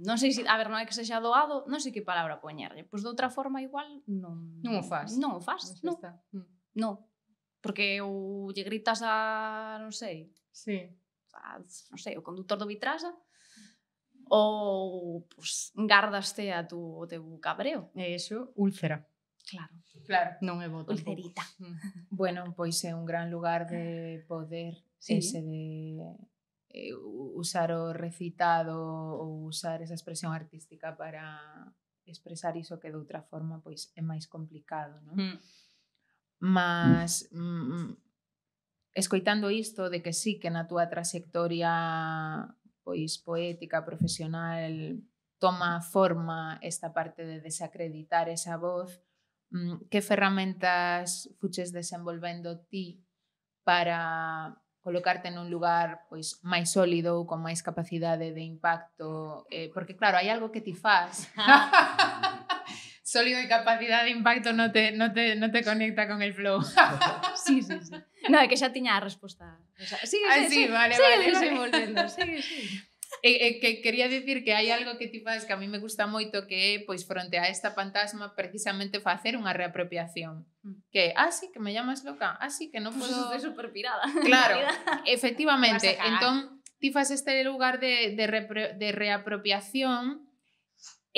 Non sei se... A ver, non é que sexa doado, non sei que palabra poñerlle. Pois de outra forma igual non... Non o faz. Non o faz, pois non. Non. Mm. non. Porque ou lle gritas a... non sei... Sí. A, non sei, o conductor do Vitrasa ou pues, pois, gardaste a tu, o teu cabreo. E iso, úlcera. Claro. Claro. Non é bo tampouco. Mm. Bueno, pois é un gran lugar de poder sí. ese de eh, usar o recitado ou usar esa expresión artística para expresar iso que de outra forma pois é máis complicado, non? Mm. Mas mm, escoitando isto de que sí que na túa trayectoria pois poética, profesional, toma forma esta parte de desacreditar esa voz, mm, que ferramentas fuches desenvolvendo ti para colocarte nun lugar pois máis sólido ou con máis capacidade de impacto, eh, porque claro, hai algo que ti faz. sólido e capacidade de impacto non te, no te, no te conecta con el flow. sí, sí, sí. No, é que xa tiña a resposta. O sea, sigue, sigue, sigue, sigue, vale, sigue, vale, sigue, sigue, Sigue, sigue, sigue e, eh, e, eh, que quería dicir que hai algo que ti faz que a mí me gusta moito que é, pois, fronte a esta fantasma precisamente facer unha reapropiación. Mm. Que, ah, sí, que me llamas loca, ah, sí, que non podo... Pues super pirada. Claro, efectivamente. Entón, ti faz este lugar de, de, repre, de reapropiación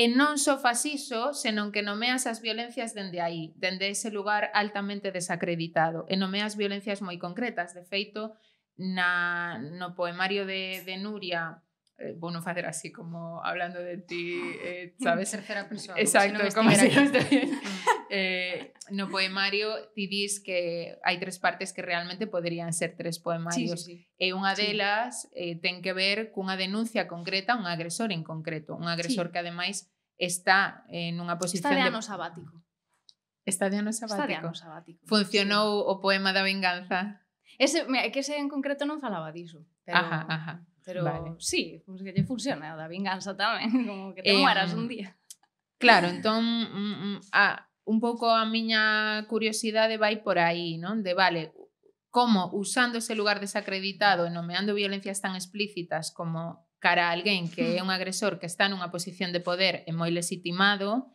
E non só faz iso, senón que nomeas as violencias dende aí, dende ese lugar altamente desacreditado. E nomeas violencias moi concretas. De feito, na, no poemario de, de Nuria, Eh, bueno, hacer así como hablando de ti, eh, ¿sabes? tercera persona. Exacto, como si no eh, no poemario, dices que hay tres partes que realmente podrían ser tres poemarios. Sí, sí, eh, sí. E unha delas ten que ver con una denuncia concreta un agresor en concreto. Un agresor que además está en una posición... Está de ano sabático. Está de ano sabático. Está de ano sabático. Funcionou o poema de venganza. Ese, que ese en concreto non falaba diso. Ajá, ajá. pero vale. sí, pues que lle funciona da vinganza tamén, como que te eh, mueras un día. Claro, entón mm, mm, a, un pouco a miña curiosidade vai por aí, non? De vale, como usando ese lugar desacreditado e nomeando violencias tan explícitas como cara a alguén que é un agresor que está nunha posición de poder e moi legitimado,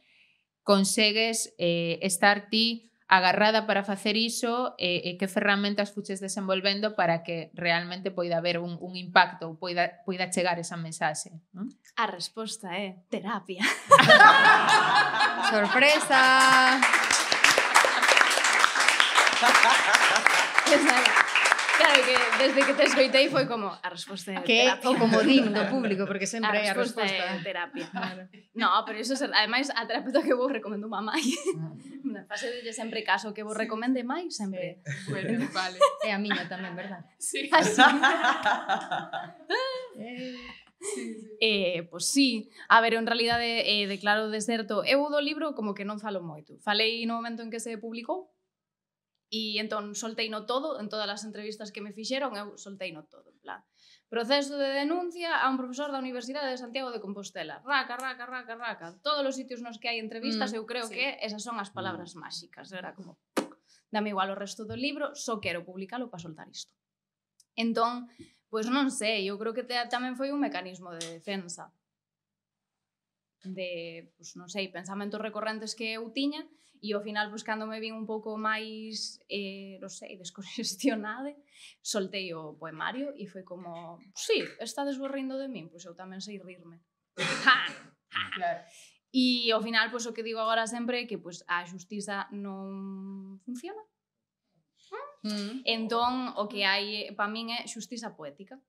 consegues eh, estar ti agarrada para facer iso e, e que ferramentas fuches desenvolvendo para que realmente poida haber un, un impacto ou poida, poida chegar esa mensaxe. ¿no? A resposta é terapia. Sorpresa! Sorpresa! Claro que desde que te escoitei foi como a resposta é que terapia. o comodín do público, porque sempre é a resposta. A resposta é terapia. Claro. No, pero eso, ademais, a terapeuta que vos recomendo má mai. Na fase de sempre caso que vos recomende mai, sempre. Sí. Bueno, vale. É a miña tamén, verdad? Sí. Así. Ah, eh. Sí, sí. Eh, pois sí, a ver, en realidade eh, declaro deserto. Eu do libro como que non falo moito. Falei no momento en que se publicou, E entón soltei no todo, en todas as entrevistas que me fixeron, eu soltei no todo, en plan. Proceso de denuncia a un profesor da Universidade de Santiago de Compostela. Raca, raca, raca, raca. Todos os sitios nos que hai entrevistas, mm, eu creo sí. que esas son as palabras mm. máxicas. Era como, dame igual o resto do libro, só quero publicalo para soltar isto. Entón, pois non sei, eu creo que te, tamén foi un mecanismo de defensa de, pois non sei, pensamentos recorrentes que eu tiña, e ao final buscándome vin un pouco máis, eh, non sei, descongestionade, soltei o poemario e foi como, sí, estades desborrindo de min, pois eu tamén sei rirme. Claro. E ao final, pois, o que digo agora sempre é que pois, a xustiza non funciona. Mm. Entón, o que hai para min é xustiza poética.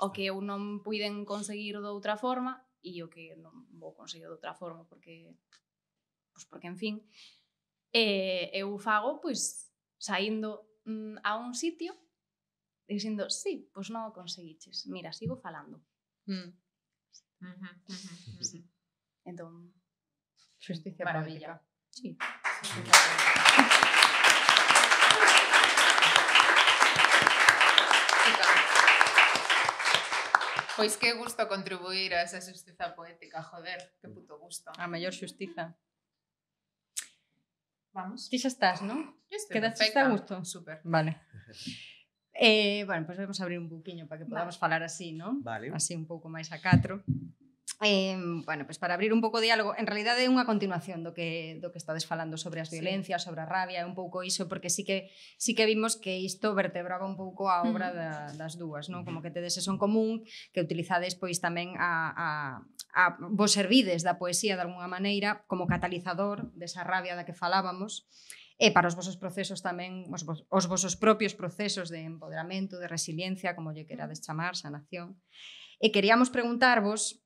O que eu non puiden conseguir de outra forma e o que non vou conseguir de outra forma porque pois porque en fin, E eu fago, pois, saindo mm, a un sitio, dicindo, sí, pois non o conseguiches. Mira, sigo falando. Mm. Uh -huh, uh -huh, uh -huh. Entón, Justicia maravilla. Práctica. Sí. Pois que gusto contribuir a esa xustiza poética, joder, que puto gusto. A mellor xustiza. Vamos. Ti xa estás, non? Quedaste a gusto? Super. Vale. Eh, bueno, pois pues vamos a abrir un buquiño para que podamos vale. falar así, non? Vale. Así un pouco máis a catro. Eh, bueno, pues para abrir un pouco o diálogo, en realidade é unha continuación do que do que estades falando sobre as violencias, sí. sobre a rabia, é un pouco iso porque sí que sí que vimos que isto vertebraba un pouco a obra da, mm. das dúas, non? Como que tedes eso en común, que utilizades pois tamén a a a, vos servides da poesía de alguna maneira como catalizador desa rabia da que falábamos e para os vosos procesos tamén, os, vos, os vosos propios procesos de empoderamento, de resiliencia, como lle querades chamar, sanación. E queríamos preguntarvos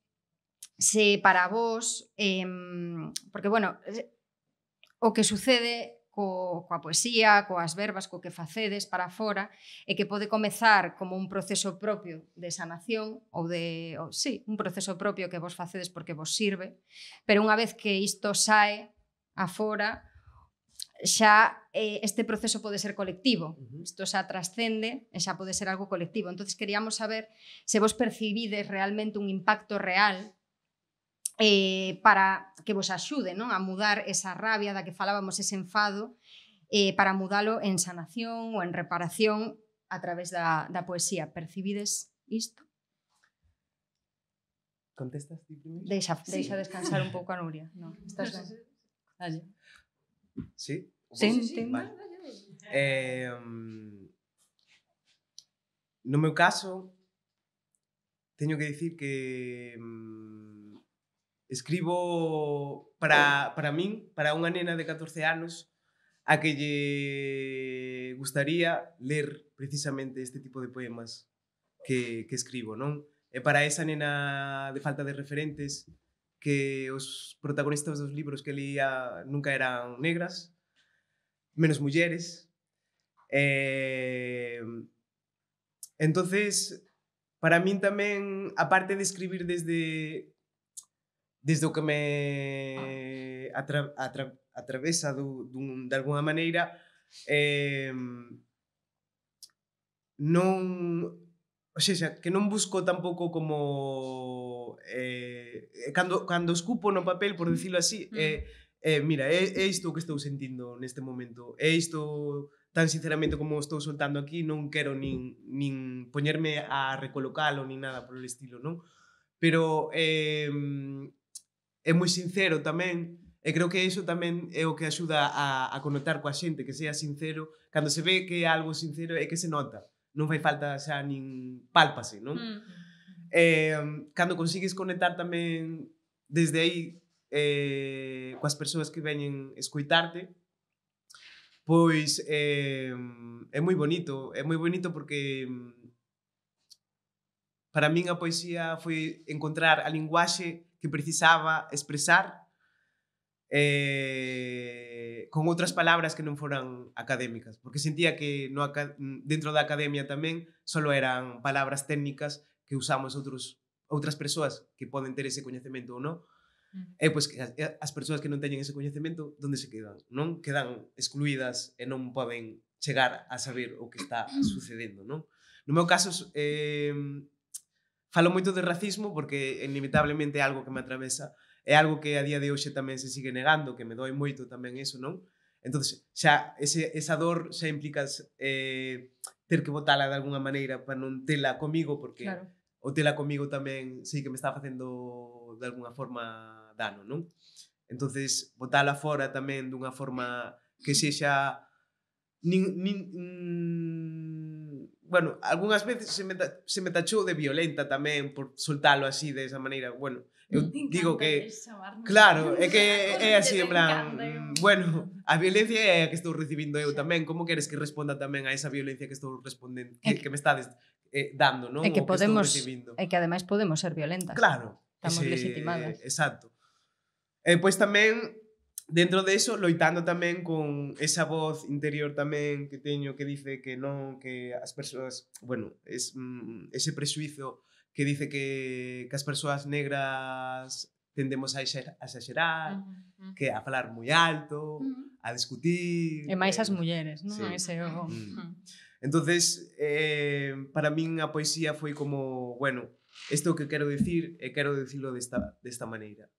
se para vos, eh, porque, bueno, o que sucede co, coa poesía, coas verbas, co que facedes para fora, e que pode comezar como un proceso propio de sanación ou de, ou, sí, un proceso propio que vos facedes porque vos sirve, pero unha vez que isto sae afora, xa eh, este proceso pode ser colectivo, isto xa trascende e xa pode ser algo colectivo. Entonces queríamos saber se vos percibides realmente un impacto real eh, para que vos axude non? a mudar esa rabia da que falábamos, ese enfado, eh, para mudalo en sanación ou en reparación a través da, da poesía. Percibides isto? Contestas ti primeiro? Deixa, sí. deixa descansar un pouco a Nuria. No, estás ben. Vale. Sí? Sí, sí, sí, Vale. Eh, no meu caso, teño que dicir que mm, escribo para, mí, para una nena de 14 años, a que le gustaría leer precisamente este tipo de poemas que, escribo, no eh, para esa nena de falta de referentes que los protagonistas de los libros que leía nunca eran negras, menos mujeres. Eh, entonces, para mí también, aparte de escribir desde desde o que me atra, atra, atravesa do, dun, de alguna maneira eh, non o seja, que non busco tampouco como eh, cando, cando escupo no papel, por decirlo así mm. eh, eh, mira, é, é isto que estou sentindo neste momento, é isto tan sinceramente como estou soltando aquí non quero nin, nin poñerme a recolocalo nin nada por el estilo, non? Pero eh, é moi sincero tamén, e creo que iso tamén é o que axuda a, a conectar coa xente, que sea sincero, cando se ve que é algo sincero é que se nota, non fai falta xa nin pálpase, non? Mm. Eh, cando consigues conectar tamén desde aí eh, coas persoas que veñen escoitarte, pois eh, é moi bonito, é moi bonito porque para min a poesía foi encontrar a linguaxe que precisaba expresar eh, con outras palabras que non foran académicas, porque sentía que no, dentro da academia tamén solo eran palabras técnicas que usamos outros, outras persoas que poden ter ese coñecemento ou non, E eh, pois as, as persoas que non teñen ese coñecemento, onde se quedan? Non quedan excluídas e non poden chegar a saber o que está sucedendo, non? No meu caso, eh, Falo moito de racismo porque inevitablemente é algo que me atravesa, é algo que a día de hoxe tamén se sigue negando, que me doi moito tamén eso, non? entonces xa ese, esa dor xa implicas eh, ter que botala de alguna maneira para non tela comigo porque claro. o tela comigo tamén sei que me está facendo de alguna forma dano, non? entonces botala fora tamén dunha forma que sexa nin, nin, mm, bueno, algunhas veces se me, ta, se me tachou de violenta tamén por soltalo así de esa maneira. Bueno, eu digo que Claro, é que é así en plan, encanta, mm, bueno, a violencia é a que estou recibindo eu tamén, como queres que responda tamén a esa violencia que estou respondendo, que, que me estades eh, dando, non? É que podemos é que ademais podemos ser violentas. Claro, estamos ese, legitimadas. Exacto. eh, pois tamén dentro de eso loitando tamén con esa voz interior tamén que teño que dice que non que as persoas, bueno, es mm, ese presuizo que dice que que as persoas negras tendemos a exagerar, uh -huh. que a falar moi alto, uh -huh. a discutir. E máis as eh, mulleres, non? Sí. Ese o. Mm. Uh -huh. Entonces, eh, para min a poesía foi como, bueno, isto que quero dicir e quero dicilo desta desta maneira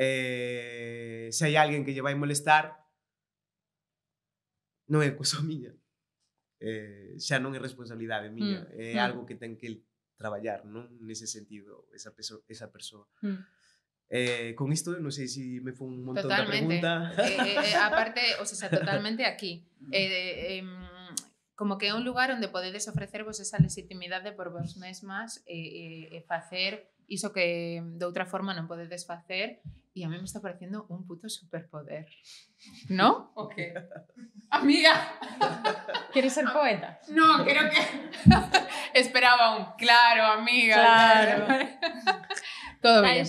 eh, se hai alguén que lle vai molestar, non é cousa miña. Eh, xa non é responsabilidade miña, mm. é mm. algo que ten que traballar, non? Nese sentido, esa, peso, esa persoa. Mm. Eh, con isto non sei se si me foi un montón totalmente. da pregunta. Eh, eh, eh aparte, o sea, totalmente aquí. Mm. Eh, eh, como que é un lugar onde podedes ofrecervos esa legitimidade por vos mesmas e, eh, e, eh, e facer Hizo que de otra forma no puedes desfacer y a mí me está pareciendo un puto superpoder. ¿No? Ok. Amiga. ¿Quieres ser poeta? No, creo que esperaba un claro, amiga. Claro. Todo bien.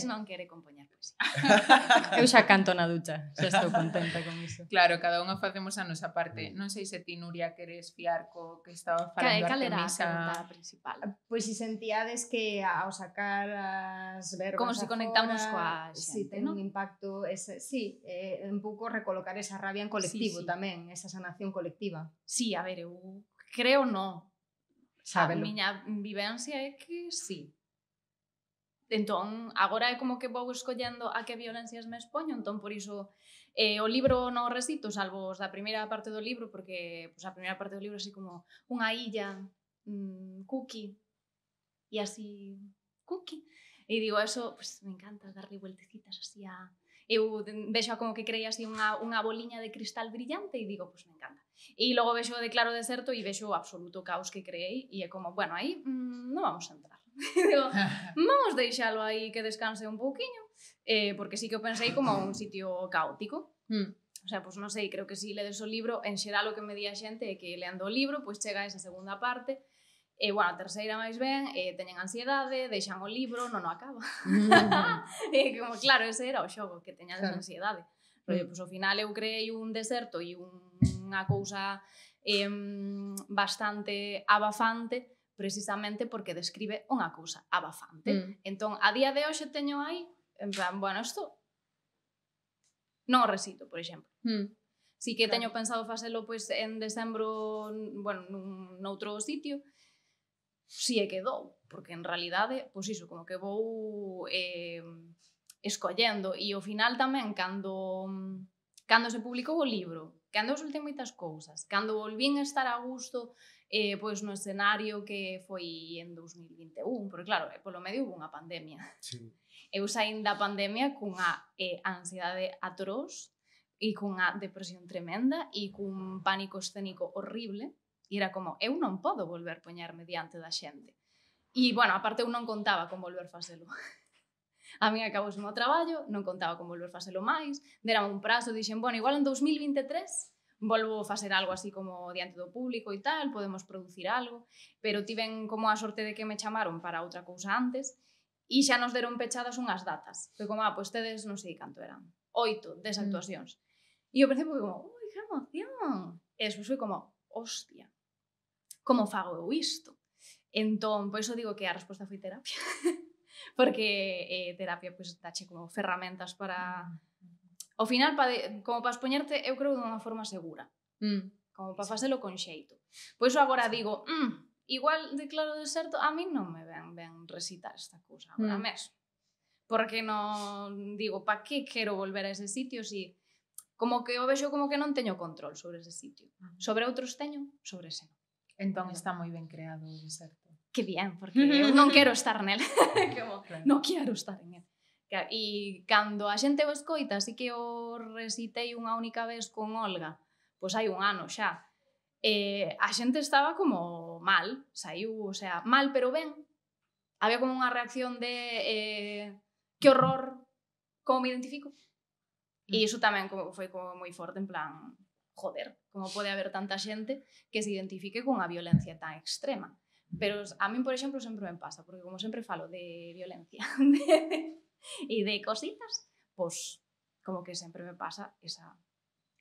Eu xa canto na ducha, xa estou contenta con iso. Claro, cada unha facemos a nosa parte. Non sei se ti, Nuria, queres fiar co que estaba falando Cal, Artemisa. Cal a principal? Ah, pois pues, si sentíades que ao sacar as verbas Como se si conectamos coa xente, si, ten ¿no? un impacto... Ese, sí, eh, un pouco recolocar esa rabia en colectivo sí, sí. tamén, esa sanación colectiva. Sí, a ver, eu creo no. Sábelo. A miña vivencia é que sí, Entón, agora é como que vou escollendo a que violencias me expoño, entón por iso eh, o libro non recito, salvo os da primeira parte do libro, porque pues, a primeira parte do libro así como unha illa, mmm, cookie, e así, cookie. E digo, eso, pues, me encanta darle vueltecitas así a... Eu vexo como que creía así unha, unha boliña de cristal brillante e digo, pues me encanta. E logo vexo de claro deserto e vexo o absoluto caos que creei e é como, bueno, aí mmm, non vamos a entrar. digo, vamos deixalo aí que descanse un pouquiño, eh, porque sí que o pensei como un sitio caótico. Mm. O sea, pois pues non sei, creo que si ledes o libro, en xeral o que me di a xente é que leando o libro, pois pues chega esa segunda parte, E, bueno, a terceira máis ben, eh, teñen ansiedade, deixan o libro, non o acaba. e como, claro, ese era o xogo, que teñan claro. ansiedade. Pero, mm. pois, pues, ao final eu creei un deserto e un, unha cousa eh, bastante abafante, precisamente porque describe unha cousa abafante. Mm. Entón, a día de hoxe teño aí, en plan, bueno, isto non o recito, por exemplo. Mm. Si que claro. teño pensado facelo pois en decembro, bueno, nun, noutro sitio, si é que dou, porque en realidade, pois iso, como que vou eh, escollendo e ao final tamén cando cando se publicou o libro, cando os ultimitas moitas cousas, cando volvín a estar a gusto eh, pois no escenario que foi en 2021, porque claro, eh, polo medio hubo unha pandemia. Sí. Eu saín da pandemia cunha eh, ansiedade atroz e cunha depresión tremenda e cun pánico escénico horrible e era como, eu non podo volver poñerme diante da xente. E, bueno, aparte eu non contaba con volver facelo. A min acabou o meu traballo, non contaba con volver facelo máis, deram un prazo, dixen, bueno, igual en 2023 volvo a facer algo así como diante do público e tal, podemos producir algo, pero tiven como a sorte de que me chamaron para outra cousa antes e xa nos deron pechadas unhas datas. Foi como, ah, pois tedes non sei canto eran, oito des actuacións. Mm. E eu pensei, foi como, ui, que emoción! E despois foi como, hostia, como fago eu isto? Entón, pois eu digo que a resposta foi terapia. Porque eh, terapia pois, dache como ferramentas para, mm Ao final, pa de, como para expoñerte, eu creo dunha unha forma segura. Mm. Como para facelo con xeito. Pois iso agora digo, mm, igual declaro deserto, a mí non me ven ben recitar esta cousa agora mm. mesmo. Porque non digo, pa que quero volver a ese sitio si como que o vexo como que non teño control sobre ese sitio. Mm. Sobre outros teño, sobre ese non. Entón está moi ben creado o deserto. Que bien, porque eu non quero estar nel. como, claro. non quero estar en el. E cando a xente o escoita, así que o recitei unha única vez con Olga, pois hai un ano xa, eh, a xente estaba como mal, saiu, o sea, mal pero ben. Había como unha reacción de eh, que horror, como me identifico. E mm. iso tamén como, foi como moi forte, en plan, joder, como pode haber tanta xente que se identifique con a violencia tan extrema. Pero a min, por exemplo, sempre me pasa, porque como sempre falo de violencia, y de cositas, pues como que siempre me pasa esa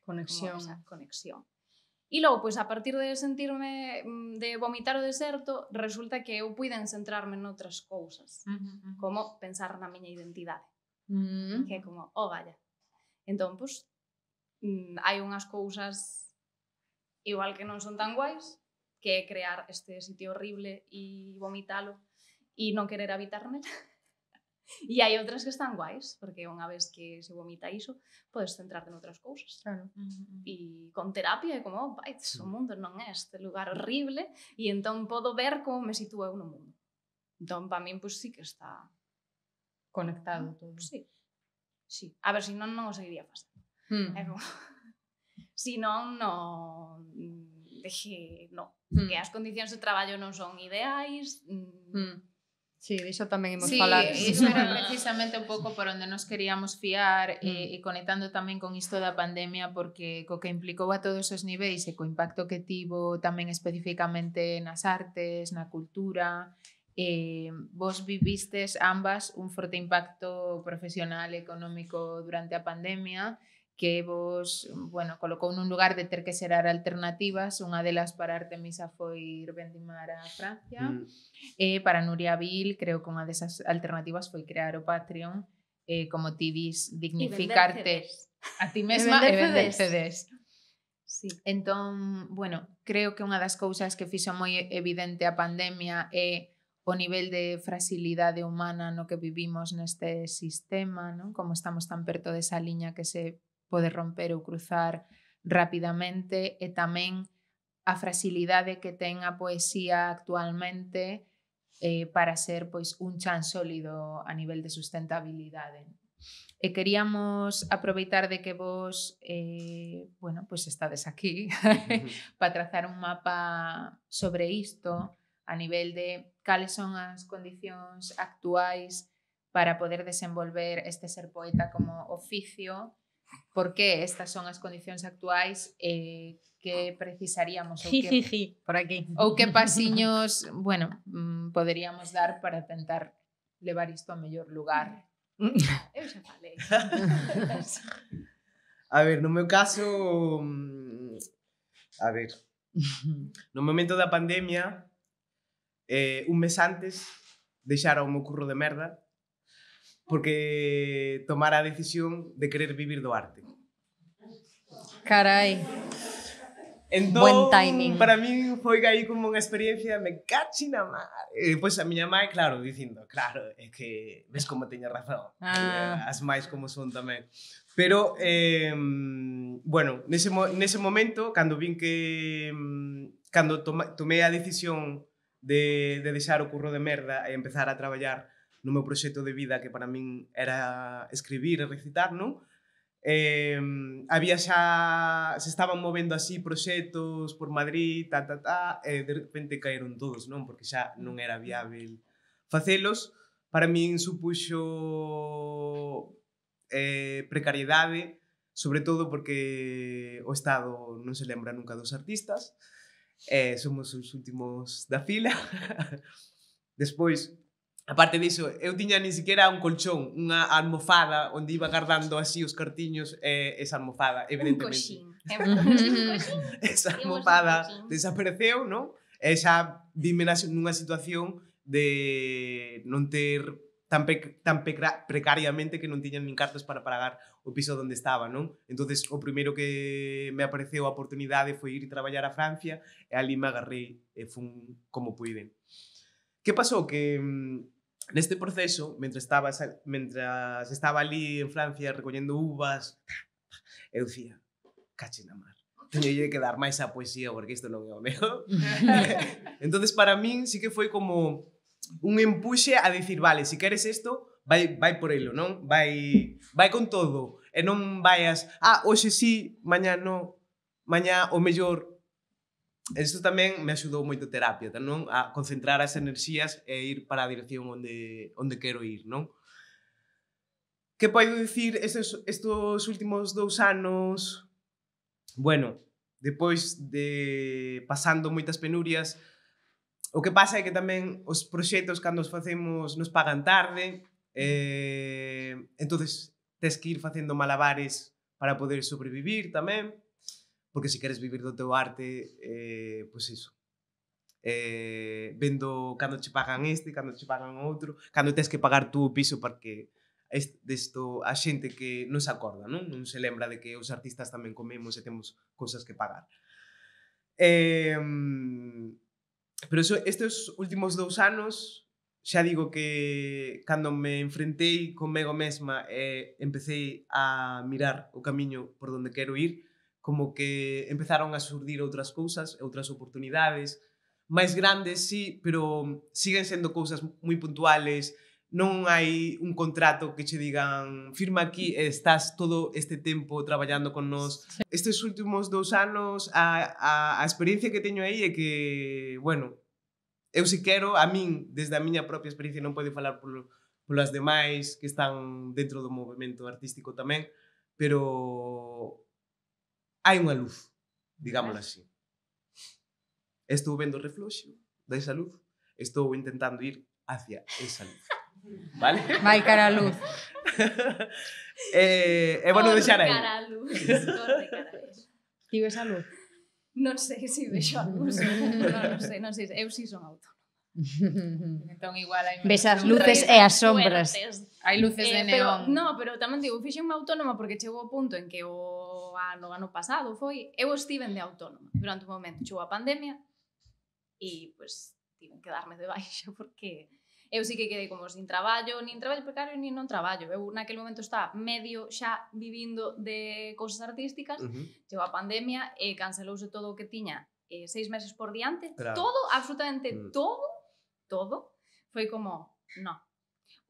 conexión. Esa conexión. E logo, pois, a partir de sentirme mm, de vomitar o deserto, resulta que eu puiden centrarme noutras cousas, uh -huh, uh -huh. como pensar na miña identidade, uh mm. -huh. que é como, oh, vaya. Entón, pois, hai unhas cousas igual que non son tan guais, que é crear este sitio horrible e vomitalo e non querer habitar nela. E hai outras que están guais, porque unha vez que se vomita iso, podes centrarte en outras cousas. Claro. Uh -huh. E con terapia é como, oh, vai, o mm. mundo non é este lugar horrible, e entón podo ver como me sitúo eu no mundo. Entón, para min, pois, pues, sí que está... Conectado todo. Sí. sí. A ver, se non, non o seguiría facendo. Hmm. É como... si non, non... Mm, Deje... No. Hmm. Que as condicións de traballo non son ideais, mm, hmm Sí, iso tamén imos sí, falar. Sí, iso era precisamente un pouco por onde nos queríamos fiar eh, mm. e, e conectando tamén con isto da pandemia porque co que implicou a todos os niveis e co impacto que tivo tamén especificamente nas artes, na cultura, eh, vos vivistes ambas un forte impacto profesional e económico durante a pandemia e que vos, bueno, colocou nun lugar de ter que xerar alternativas, unha delas para Artemisa foi ir vendimar a Francia, mm. e para Nuria Vil, creo que unha desas alternativas foi crear o Patreon, eh, como ti dis, dignificarte a ti mesma e vender CDs. Sí. Entón, bueno, creo que unha das cousas que fixo moi evidente a pandemia é o nivel de fragilidade humana no que vivimos neste sistema, non? Como estamos tan perto desa liña que se poder romper ou cruzar rapidamente e eh, tamén a fragilidade que ten a poesía actualmente eh, para ser pois un chan sólido a nivel de sustentabilidade. E eh, queríamos aproveitar de que vos eh, bueno, pois estades aquí para trazar un mapa sobre isto a nivel de cales son as condicións actuais para poder desenvolver este ser poeta como oficio por que estas son as condicións actuais e eh, que precisaríamos ou que, por aquí. ou que pasiños, bueno, mm, poderíamos dar para tentar levar isto ao mellor lugar. Eu xa falei. a ver, no meu caso mm, a ver, no momento da pandemia eh, un mes antes deixara o meu curro de merda porque tomara a decisión de querer vivir do arte. Carai. Entón, Buen timing. para mí foi aí como unha experiencia me cachi na mar. E pois a miña mãe, claro, dicindo, claro, é que ves como teño razón. Ah. As máis como son tamén. Pero, eh, bueno, nese, nese momento, cando vin que... Cando tomei a decisión de, de deixar o curro de merda e empezar a traballar no meu proxecto de vida que para min era escribir e recitar, non? Eh, había xa se estaban movendo así proxectos por Madrid, ta ta ta, e de repente caeron todos, non? Porque xa non era viável facelos. Para min supuxo eh, precariedade, sobre todo porque o Estado non se lembra nunca dos artistas, eh, somos os últimos da fila. Despois, Aparte diso, eu tiña ni siquiera un colchón, unha almofada onde iba guardando así os cartiños e eh, esa almofada, evidentemente. Un coxín. esa almofada desapareceu, non? E xa vime nunha situación de non ter tan, pe tan precariamente que non tiñan nin cartas para pagar o piso onde estaba, non? entonces o primeiro que me apareceu a oportunidade foi ir traballar a Francia e ali me agarrei e fun como puiden. Que pasou? Que mm, Neste proceso, mentre estaba, mentras estaba ali en Francia recollendo uvas, eu dicía, cache na mar. Tenho que dar máis a poesía porque isto non é o meu. entonces para min sí que foi como un empuxe a dicir, vale, se si queres isto, vai, vai por elo, non? Vai, vai con todo. E non vaias, ah, hoxe sí, mañá non, mañá o mellor Isto tamén me axudou moito a terapia, non? A concentrar as enerxías e ir para a dirección onde, onde quero ir, non? Que podo dicir estes, estes últimos dous anos? Bueno, depois de pasando moitas penurias, o que pasa é que tamén os proxectos cando os facemos nos pagan tarde, eh, entonces tes que ir facendo malabares para poder sobrevivir tamén porque se queres vivir do teu arte, eh, pois iso. Eh, vendo cando che pagan este, cando che pagan outro, cando tens que pagar tú o piso porque desto a xente que non se acorda, non? Non se lembra de que os artistas tamén comemos e temos cousas que pagar. Eh, pero eso, estes últimos dous anos xa digo que cando me enfrentei comigo mesma e eh, empecé a mirar o camiño por donde quero ir, como que empezaron a surdir outras cousas, outras oportunidades, máis grandes, sí, pero siguen sendo cousas moi puntuales, non hai un contrato que che digan firma aquí e estás todo este tempo traballando con nós. Sí. Estes últimos dous anos a, a, a experiencia que teño aí é que, bueno, eu si quero, a min, desde a miña propia experiencia, non podo falar polo, polas demais que están dentro do movimento artístico tamén, pero hai unha luz, digámoslo así. Estou vendo o refluxo esa luz, estou intentando ir hacia esa luz. Vale? Vai eh, cara a luz. eh, é eh, bueno deixar aí. Cara a luz. Ti ves a luz? Non sei se si vexo a luz. non, non sei, non sei. Eu si son autónomo. entón igual hai Ves as luces e as sombras. Fuertes. Hai luces eh, de neón. Pero, no, pero tamén digo, fixen unha autónoma porque chegou o punto en que o ano, ano pasado foi, eu estiven de autónoma durante un momento, chegou a pandemia e, pues, tiven que darme de baixa porque eu sí que quedei como sin traballo, nin traballo precario, nin non traballo. Eu naquele momento estaba medio xa vivindo de cousas artísticas, uh -huh. chegou a pandemia e cancelouse todo o que tiña eh, seis meses por diante, claro. todo, absolutamente mm. todo, todo, foi como, no,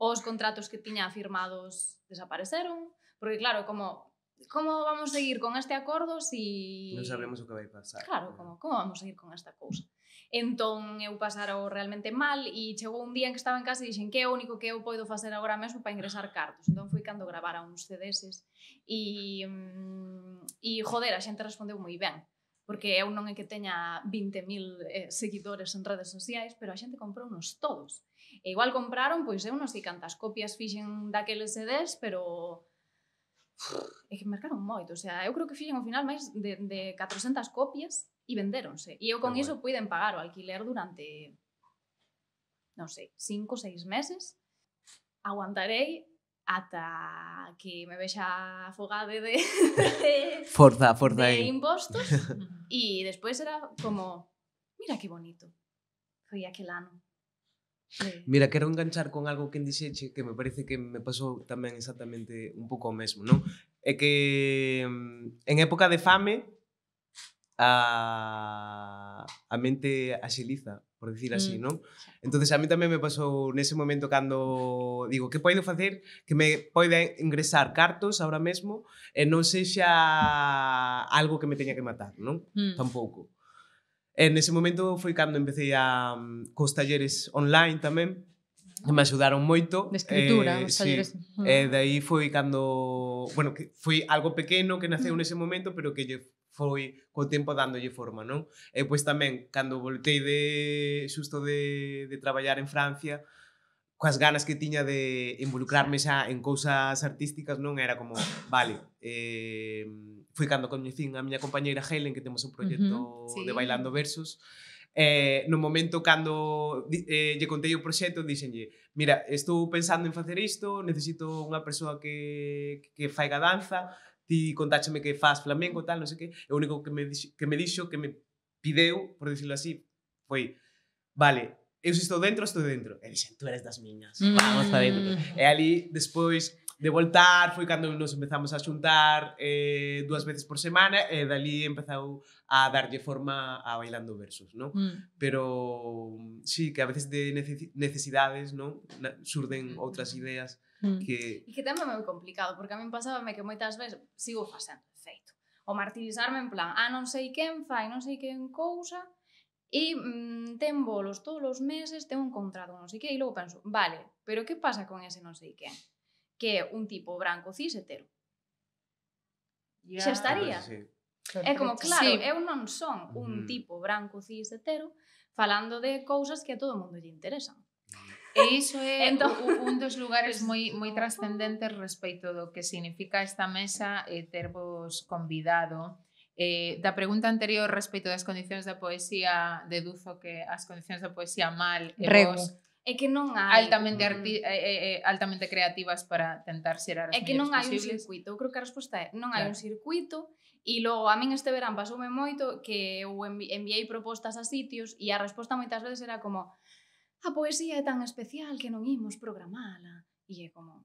os contratos que tiña firmados desapareceron, porque claro, como como vamos a seguir con este acordo si non sabemos o que vai pasar. Claro, como como vamos a seguir con esta cousa. Entón eu pasara realmente mal e chegou un día en que estaba en casa e dixen que é o único que eu podo facer agora mesmo para ingresar cartos. Entón fui cando gravara uns CDs e mm, e joder, a xente respondeu moi ben porque eu non é que teña 20.000 eh, seguidores en redes sociais, pero a xente comprou nos todos. E igual compraron, pois eu non sei cantas copias fixen daqueles CDs, pero é que mercaron moito, o sea, eu creo que fixen ao final máis de, de 400 copias e vendéronse. E eu con iso bueno. puiden pagar o alquiler durante non sei, 5 seis 6 meses. Aguantarei ata que me vexa afogade de, de forza, forza de aí. impostos e despois era como mira que bonito foi aquel ano Sí. Mira, quero enganchar con algo que dixeche que me parece que me pasou tamén exactamente un pouco o mesmo, non? É que mm, en época de fame a, a mente axiliza, por decir así, mm. non? Entonces a mí tamén me pasou nese momento cando digo, que poido facer que me poida ingresar cartos ahora mesmo e non sexa algo que me teña que matar, non? Mm. Tampouco. E nese momento foi cando empecé a mm, cos talleres online tamén, que me axudaron moito. De escritura, eh, os talleres. Mm. Eh, de aí foi cando, bueno, que foi algo pequeno que naceu nese momento, pero que lle foi co tempo dándolle forma, non? E pois tamén cando voltei de xusto de de traballar en Francia, coas ganas que tiña de involucrarme xa en cousas artísticas, non era como, vale, eh foi cando coñecín a miña compañeira Helen, que temos un proxecto uh -huh, sí. de Bailando Versus, eh, no momento cando eh, lle contei o proxecto, dixenlle, mira, estou pensando en facer isto, necesito unha persoa que, que faiga danza, ti contáxeme que faz flamenco, tal, non sei que, o único que me, dixo, que me dixo, que me pideu, por dicirlo así, foi, vale, eu se estou dentro, estou dentro. E dixen, tú eres das miñas, vamos mm. para dentro. E ali, despois, de voltar, foi cando nos empezamos a xuntar eh, dúas veces por semana e eh, dali empezou a darlle forma a Bailando Versos, non? Mm. Pero sí, que a veces de necesidades, non? surden outras ideas mm. que... E que tamén é moi complicado, porque a min pasábame que moitas veces sigo facendo, feito. O martirizarme en plan, ah, non sei quen fai, non sei quen cousa, e mm, ten bolos todos os meses, ten un contrato, non sei que, e logo penso, vale, pero que pasa con ese non sei quen? que é un tipo branco cis hetero. Yeah. Xa estaría. Sí. É como, claro, sí. eu non son un mm. tipo branco cis hetero falando de cousas que a todo mundo lle interesan. E iso é entón... un dos lugares moi moi trascendentes respecto do que significa esta mesa e tervos convidado. Eh, da pregunta anterior respecto das condicións da poesía, deduzo que as condicións da poesía mal e Rego. vos é que non hai altamente arti eh, eh, eh, altamente creativas para tentar xerar as É que non hai posibles. un circuito. Eu creo que a resposta é non hai claro. un circuito e logo a min este verán pasoume moito que eu enviei propostas a sitios e a resposta moitas veces era como a poesía é tan especial que non imos programala e é como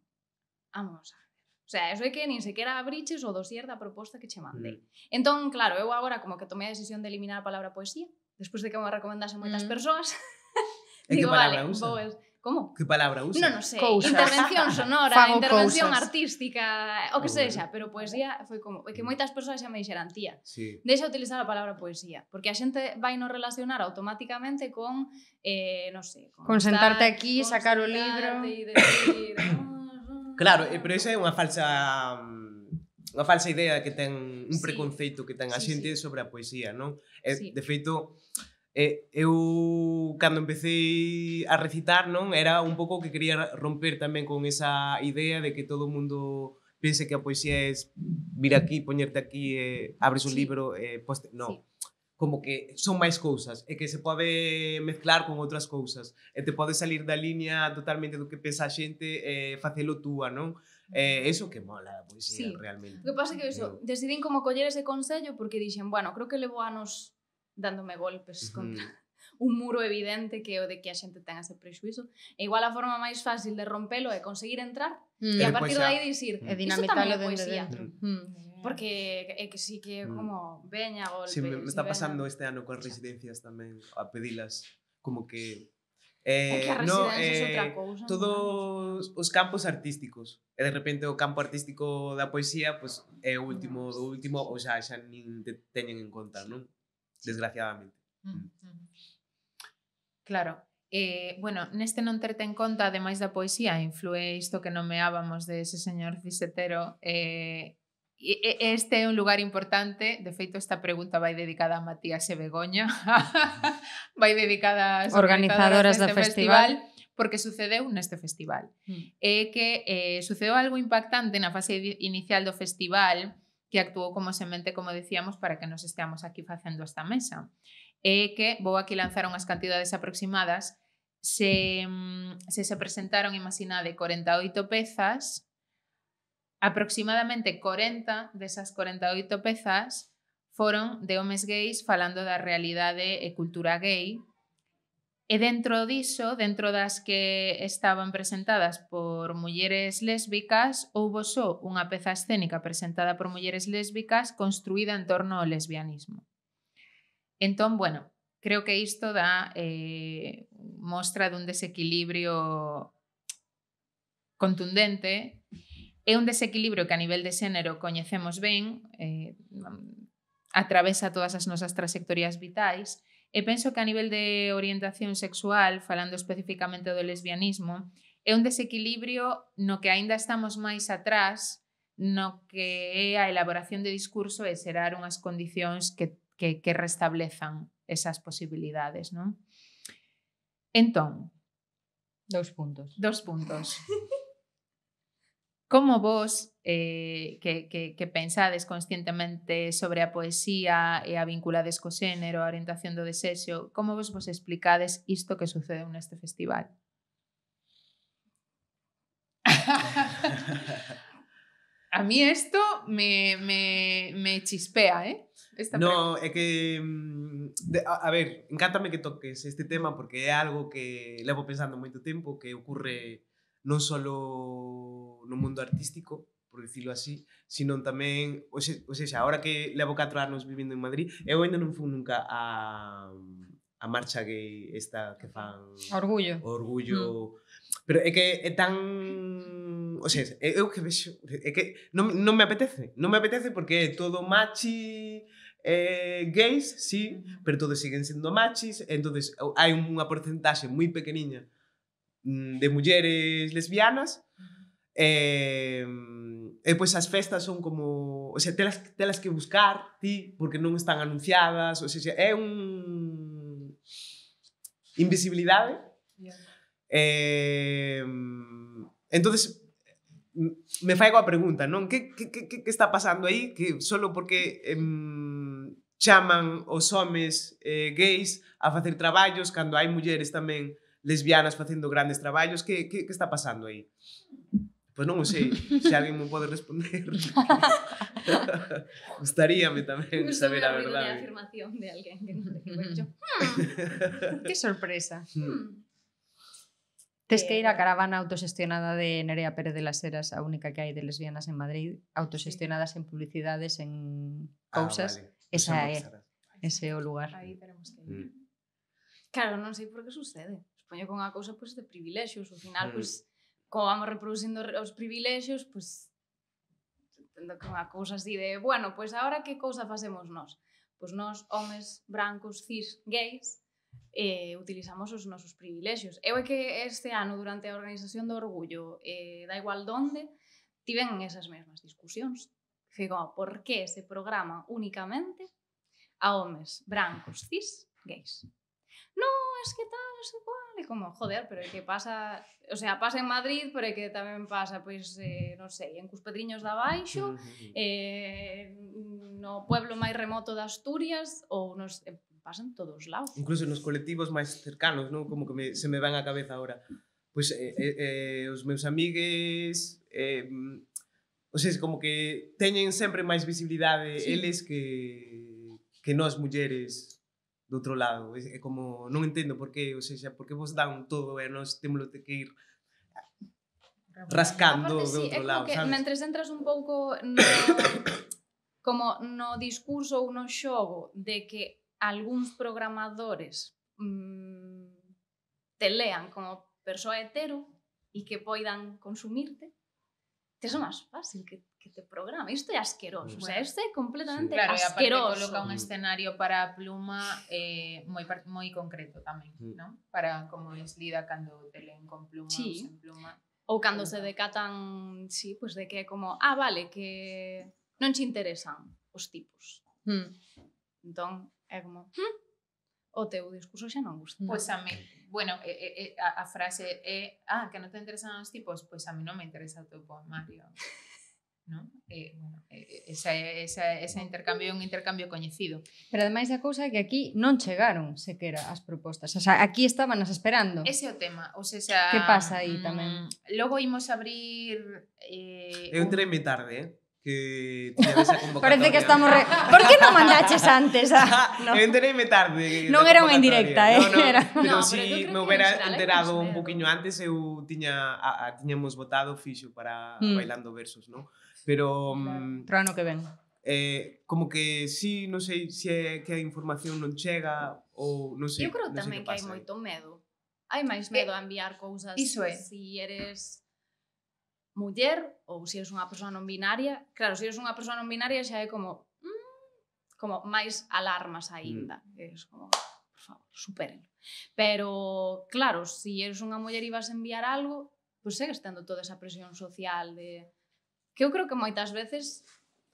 vamos a O sea, eso é que nin sequera abriches o dosier da proposta que che mandei. Mm. Entón, claro, eu agora como que tomei a decisión de eliminar a palabra poesía, despois de que me recomendase moitas mm. persoas, E Digo, que palabra vale, usa? Boas. Como? Que palabra usa? Non, non sei. Cousas. Intervención sonora, Fago intervención cousas. artística, o que oh, sexa, pero poesía foi como é que mm. moitas persoas xa me dixeran tía. Sí. Deixa utilizar a palabra poesía, porque a xente vai no relacionar automáticamente con eh, non sei, con, con sentarte estar, aquí, con sacar o libro decir, Claro, eh, pero esa é unha falsa mm, unha falsa idea que ten un preconceito que ten a xente sí, sí. sobre a poesía, non? Eh, sí. de feito eh, eu, cando empecé a recitar, non era un pouco que quería romper tamén con esa idea de que todo o mundo pense que a poesía é vir aquí, poñerte aquí, eh, abres un sí. libro, eh, poste... non. Sí. Como que son máis cousas, e que se pode mezclar con outras cousas, e te pode salir da liña totalmente do que pensa a xente e eh, facelo túa, non? Eh, eso que mola a poesía, sí. realmente. O que pasa é que eso, decidín como coller ese consello porque dixen, bueno, creo que levo anos dándome golpes uh -huh. contra un muro evidente que é o de que a xente ten ese prexuízo. E igual a forma máis fácil de rompelo é conseguir entrar mm. e a partir de aí dicir, mm. isto tamén é poesía. Dentro. Mm. mm. Porque é que sí que mm. como veña golpe. Sí, me, me está pasando veña. este ano coas residencias tamén a pedilas como que Eh, que no, eh, outra cousa, todos os campos artísticos. E de repente o campo artístico da poesía, pois pues, é o último, o último, ou xa xa nin te teñen en conta, non? desgraciadamente. Mm -hmm. Claro. Eh, bueno, neste non terte en conta, ademais da poesía, influe isto que nomeábamos de ese señor Cisetero, eh, Este é un lugar importante, de feito esta pregunta vai dedicada a Matías e Begoña, vai dedicada ás organizadoras, organizadoras do festival, festival, porque sucedeu neste festival. Mm. É que eh, sucedeu algo impactante na fase inicial do festival, que actuou como semente, como decíamos, para que nos esteamos aquí facendo esta mesa. É que vou aquí lanzar unhas cantidades aproximadas se, mm, se se presentaron, imaginade, 48 pezas, aproximadamente 40 desas 48 pezas foron de homes gays falando da realidade e cultura gay E dentro diso, dentro das que estaban presentadas por mulleres lésbicas, houbo só unha peza escénica presentada por mulleres lésbicas construída en torno ao lesbianismo. Entón, bueno, creo que isto dá eh, mostra dun desequilibrio contundente É un desequilibrio que a nivel de xénero coñecemos ben, eh, atravesa todas as nosas trayectorias vitais, E penso que a nivel de orientación sexual, falando especificamente do lesbianismo, é un desequilibrio no que aínda estamos máis atrás no que é a elaboración de discurso e xerar unhas condicións que, que, que restablezan esas posibilidades, non? Entón, Dos puntos. Dos puntos. ¿Cómo vos, eh, que, que, pensades conscientemente sobre la poesía e a vinculades co género, orientación do desexo, como vos vos explicades isto que sucede en este festival? a mí esto me, chispea, eh? no, es que... Mm, a, ver, encántame que toques este tema porque es algo que llevo pensando mucho tiempo, que ocurre... non só no mundo artístico, por dicirlo así, sino tamén, ou se, ou agora que levo 4 anos vivindo en Madrid, eu ainda non fui nunca a a marcha que esta que fan Orgullo. Orgullo. Mm. Pero é que é tan ou sea, eu que vexo é que non, non me apetece, non me apetece porque é todo machi, eh, gays, sí, pero todos siguen sendo machis, entonces hai unha porcentaxe moi pequeniña Mm, de mulleres lesbianas. E, e eh, pois as festas son como, o sea, telas telas que buscar ti porque non están anunciadas, o sea, é un invisibilidade. Yeah. Eh, entonces me faigo a pregunta, non? Que, que, que, que está pasando aí? Que solo porque em, chaman os homes eh, gays a facer traballos cando hai mulleres tamén lesbianas haciendo grandes trabajos ¿qué está pasando ahí? Pues no sé si alguien me puede responder. gustaría, tamén también saber a verdade. una afirmación de alguien que no te he hecho qué sorpresa. Hmm. Tienes que eh, ir a caravana autosestionada de Nerea Pérez de las Heras, la única que hay de lesbianas en Madrid, autosestionadas en publicidades, en ah, pausas pues Esa es ese lugar. ahí tenemos que hmm. ir. Claro, no sé por qué sucede. supoño que unha cousa pois, de privilexios, ao final, mm. pois, como vamos reproducindo os privilexios, pois, entendo que unha cousa así de, bueno, pois agora que cousa facemos nós? Pois nós, homes, brancos, cis, gays, eh, utilizamos os nosos privilexios. Eu é que este ano, durante a organización do Orgullo, eh, da igual donde, tiven esas mesmas discusións. Fico, oh, por que se programa únicamente a homes brancos cis gays? no, es que tal, es igual, e como, joder, pero é que pasa, o sea, pasa en Madrid, pero é que tamén pasa, pois, eh, non sei, en Cuspedriños da Baixo, eh, no pueblo máis remoto de Asturias, ou nos, eh, pasa en todos lados. Incluso nos colectivos máis cercanos, non? Como que me, se me van á cabeza ahora. Pois eh, eh, os meus amigues, eh, o sea, como que teñen sempre máis visibilidade sí. eles que que nós mulleres do outro lado. É, é eh, como, non entendo por que, ou seja, por que vos dan todo e nós temos que ir rascando Aparte, do sí, outro lado, que, sabes? Mentres entras un pouco no, como no discurso ou no xogo de que algúns programadores mmm, te lean como persoa hetero e que poidan consumirte, tes é máis fácil que que te programa. Isto é asqueroso, bueno. o sea, isto é completamente sí. claro, asqueroso. Claro, coloca un escenario para a pluma eh, moi moi concreto tamén, mm. non? Para como es lida cando te leen con pluma sí. ou sen pluma. Ou cando se decatan, sí, pues de que é como, ah, vale, que non te interesan os tipos. Hmm. Entón, é como, hmm? o teu discurso xa non gusta. Pois pues a mí, bueno, eh, eh, a, a frase é, eh, ah, que non te interesan os tipos, pois pues a mí non me interesa o teu poemario. non? E, eh, bueno, eh, esa, esa, ese intercambio é un intercambio coñecido. Pero ademais a cousa é que aquí non chegaron sequera as propostas. O sea, aquí estaban as esperando. Ese é o tema. O sea, xa, que pasa aí mm, tamén? Mm, logo imos abrir... Eh, eu entrei moi tarde, eh? que tiña esa convocatoria. Parece que estamos... Re... Por que non mandaches antes? Ah? No. Entereime tarde. Non era unha indirecta, eh? No, no, era... Pero no, si pero me hubiera enterado un poquinho antes, eu tiña, a, a, tiñamos votado fixo para mm. Bailando Versos, non? Pero... Mm, claro. Pro ano que ven. Eh, como que sí, non sei se é que a información non chega ou non sei. Eu creo tamén que, que hai moito medo. Hai máis eh, medo a enviar cousas. Iso é. Si eres muller ou se eres unha persoa non binaria, claro, se eres unha persoa non binaria xa é como mm, como máis alarmas aínda. Mm. es como, por favor, supérenlo. Pero, claro, se si eres unha muller e vas enviar algo, pois pues segues tendo toda esa presión social de que eu creo que moitas veces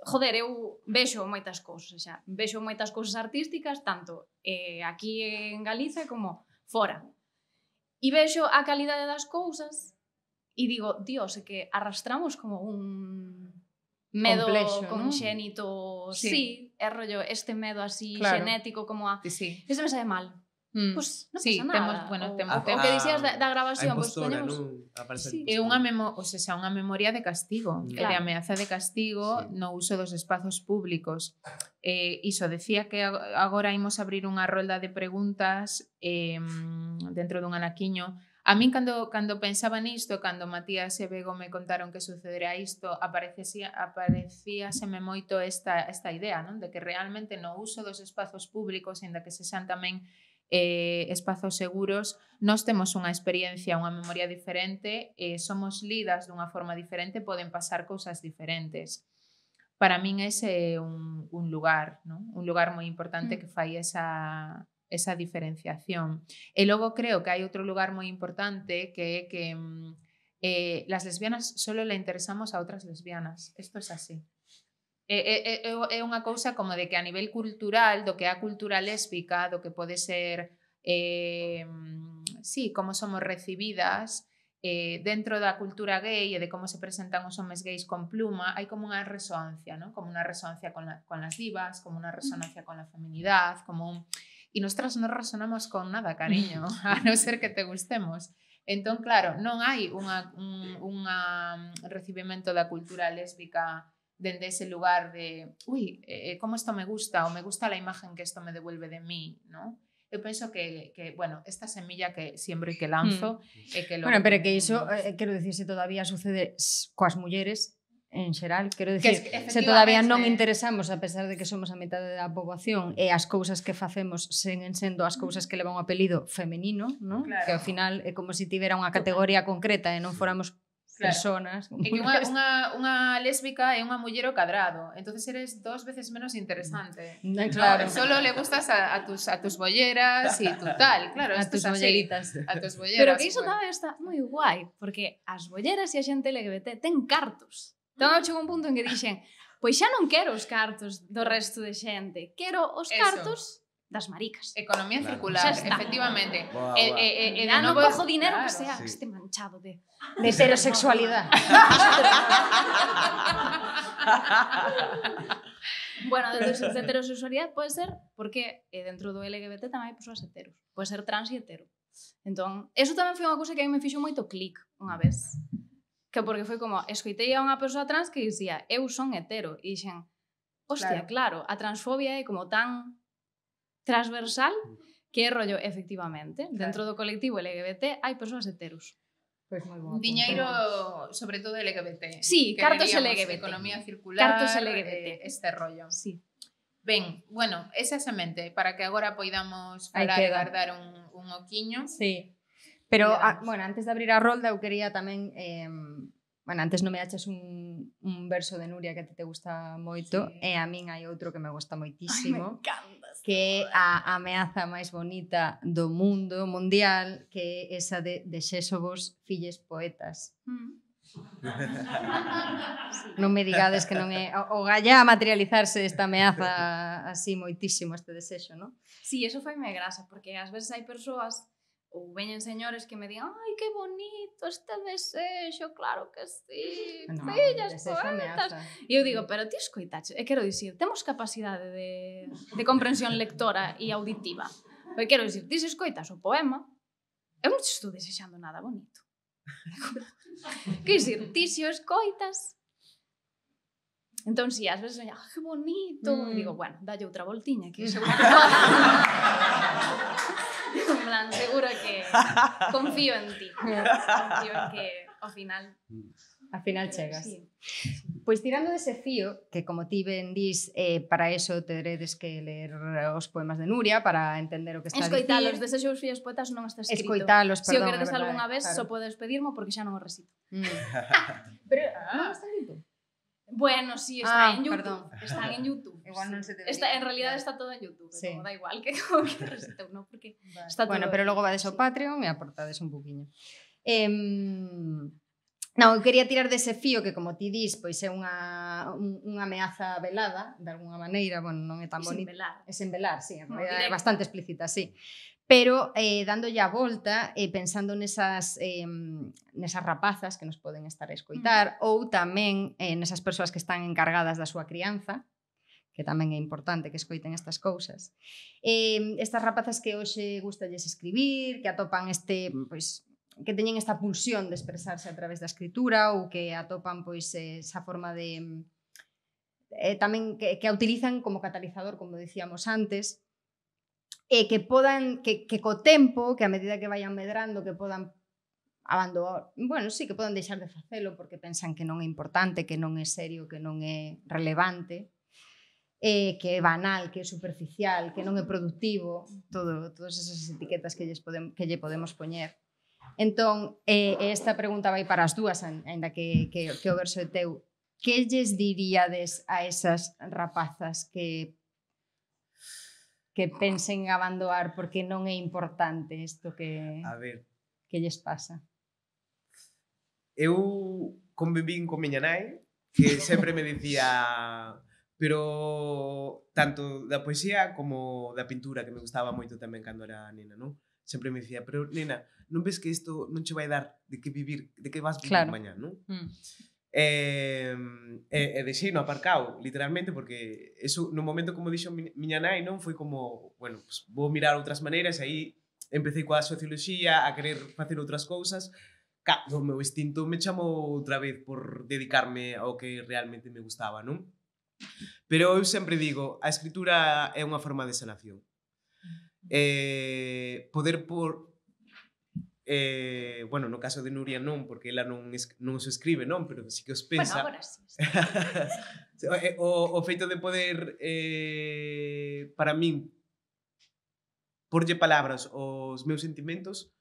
joder, eu vexo moitas cousas, xa, vexo moitas cousas artísticas tanto eh, aquí en Galicia como fora. E vexo a calidade das cousas E digo, dios, é que arrastramos como un medo Complexo, conxénito, ¿no? sí. sí, é rollo este medo así claro. genético como a sí, sí. me sabe mal. Mm. pues, non sí, pasa nada. Temos, bueno, temos, o, temos, o que dicías da, da grabación, pois pues, poñemos sí. é unha memo, o sea, unha memoria de castigo, mm. claro. de ameaza de castigo sí. no uso dos espazos públicos. Eh, iso decía que agora imos abrir unha rolda de preguntas eh, dentro dun anaquiño A min cando, cando pensaba nisto, cando Matías e Bego me contaron que sucedera isto, aparecía, seme moito esta, esta idea, non? de que realmente no uso dos espazos públicos, ainda que se xan tamén eh, espazos seguros, nós temos unha experiencia, unha memoria diferente, eh, somos lidas dunha forma diferente, poden pasar cousas diferentes. Para min ese é un, un lugar, non? un lugar moi importante mm. que fai esa, esa diferenciación. Y luego creo que hay otro lugar muy importante que, que mm, eh, las lesbianas solo le interesamos a otras lesbianas. Esto es así. Es eh, eh, una cosa como de que a nivel cultural, do que ha a cultura lésbica, do que puede ser sí, como somos recibidas dentro de la cultura gay y de cómo se presentan los hombres gays con pluma, hay como una resonancia, ¿no? como una resonancia con, las divas, como una resonancia con la feminidad, como un... e nosotras non resonamos con nada, cariño, a non ser que te gustemos. Entón, claro, non hai unha, un, unha mm, recibimento da cultura lésbica dende ese lugar de, ui, eh, como isto me gusta, ou me gusta a imagen que isto me devuelve de mí, non? eu penso que, que bueno, esta semilla que siembro e que lanzo mm. e que lo Bueno, pero que iso, eh, quero dicirse, todavía sucede coas mulleres en xeral, quero dicir, que se todavía non interesamos a pesar de que somos a metade da poboación e as cousas que facemos seguen sendo as cousas que levan o apelido femenino, ¿no? Claro. que ao final é como se si tivera unha categoría concreta e non foramos Claro. Personas. que unha, unha, unha lésbica é unha muller o cadrado, entonces eres dos veces menos interesante. Mm. No, claro. No, solo le gustas a, a tus a tus bolleras e tu tal, claro, a tus bolleritas, a tus bolleras. Pero que iso tamén está moi guai, porque as bolleras e a xente LGBT ten cartos. Entón eu chego a un punto en que dixen, pois xa non quero os cartos do resto de xente, quero os Eso. cartos das maricas. Economía claro. circular, efectivamente. e, eh, e, e de novo... cojo dinero claro, que sea sí. este manchado de, de heterosexualidad. bueno, de heterosexualidad pode ser porque eh, dentro do LGBT tamén hai persoas heteros. Pode ser trans e hetero. Entón, eso tamén foi unha cousa que a mí me fixo moito clic unha vez que porque foi como, escoitei a unha persoa trans que dicía, eu son hetero, e dixen, hostia, claro, claro a transfobia é como tan transversal mm. que é rollo, efectivamente, claro. dentro do colectivo LGBT hai persoas heteros. Pois moi Diñeiro, sobre todo LGBT. Sí, cartos LGBT. Economía circular, cartos LGBT. Eh, este rollo. Sí. Ben, bueno, esa semente, para que agora poidamos falar e guardar un, un oquiño. Sí. Pero, a, ah, bueno, antes de abrir a rolda, eu quería tamén... Eh, bueno, antes non me achas un, un verso de Nuria que a ti te gusta moito sí. e a min hai outro que me gusta moitísimo Ay, me encanta que é a ameaza máis bonita do mundo mundial que é esa de, de xesovos filles poetas mm. non me digades que non é o, o a materializarse esta ameaza así moitísimo este desexo, non? Si, sí, eso foi me grasa porque ás veces hai persoas ou veñen señores que me digan ai, que bonito este desexo, claro que sí, no, fillas poetas. E eu digo, pero ti escoitache, e eh, quero dicir, temos capacidade de, de comprensión lectora e auditiva. e pois quero dicir, ti escoitas o poema, eu non estou desexando nada bonito. quero dicir, ti se o escoitas, Entón, si, sí, ás veces soña, ah, que bonito, mm. digo, bueno, dalle outra voltiña, que seguro que en plan, seguro que confío en ti. Confío en que ao final... Ao final chegas. Sí. Pois tirando dese fío, que como ti ben dis, eh, para eso teredes que ler os poemas de Nuria para entender o que está Escoitalos, a dicir. Escoitalos, deses seus fíos poetas non está escrito. Escoitalos, perdón. Se o queredes algunha vez, claro. só so podes pedirmo porque xa non o recito. Mm. Pero ah. non está escrito. Bueno, sí, está ah, en YouTube. Perdón. Están en YouTube. Igual sí. non se te está, en realidad claro. está todo en YouTube, sí. da igual que como que resiste uno, porque vale. está todo Bueno, pero logo vades ao sí. Patreon e aportades un poquinho. Eh, non, eu quería tirar dese fío que como ti dis, pois é unha, unha ameaza velada, de alguna maneira, bueno, non é tan bonita. É sen velar, sí, é bastante explícita, sí pero eh, dándolle a volta e eh, pensando nesas, eh, nesas rapazas que nos poden estar a mm. escoitar mm. ou tamén eh, nesas persoas que están encargadas da súa crianza que tamén é importante que escoiten estas cousas. Eh, estas rapazas que hoxe gustalles escribir, que atopan este, pois, que teñen esta pulsión de expresarse a través da escritura ou que atopan pois esa forma de eh, tamén que, que a utilizan como catalizador, como decíamos antes, e eh, que podan que, que co tempo, que a medida que vayan medrando, que podan abandonar, bueno, sí que poden deixar de facelo porque pensan que non é importante, que non é serio, que non é relevante, eh, que é banal, que é superficial, que non é productivo, todo, todas esas etiquetas que, lles podem, que lle podemos poñer. Entón, eh, esta pregunta vai para as dúas, ainda que, que, que o verso é teu. Que lles diríades a esas rapazas que que pensen en abandonar porque non é importante isto que a ver. que lles pasa? Eu convivín con miña nai que sempre me dicía pero tanto da poesía como da pintura que me gustaba moito tamén cando era nena, non? Sempre me dicía, pero nena, non ves que isto non che vai dar de que vivir, de que vas vivir claro. mañá, non? Mm. E, e, e deixei no aparcado, literalmente, porque eso, no momento como dixo miña nai, non foi como, bueno, pues, vou mirar outras maneiras, aí empecé coa socioloxía, a querer facer outras cousas, ca, o meu instinto me chamou outra vez por dedicarme ao que realmente me gustaba, non? Pero eu sempre digo, a escritura é unha forma de sanación. Mm. Eh, poder por, Eh, bueno, no caso de Nuria non, porque ela non, es, non se escribe, non, pero si que os pensa. Bueno, agora sí. Eh, o, o feito de poder, eh, para min, porlle palabras os meus sentimentos,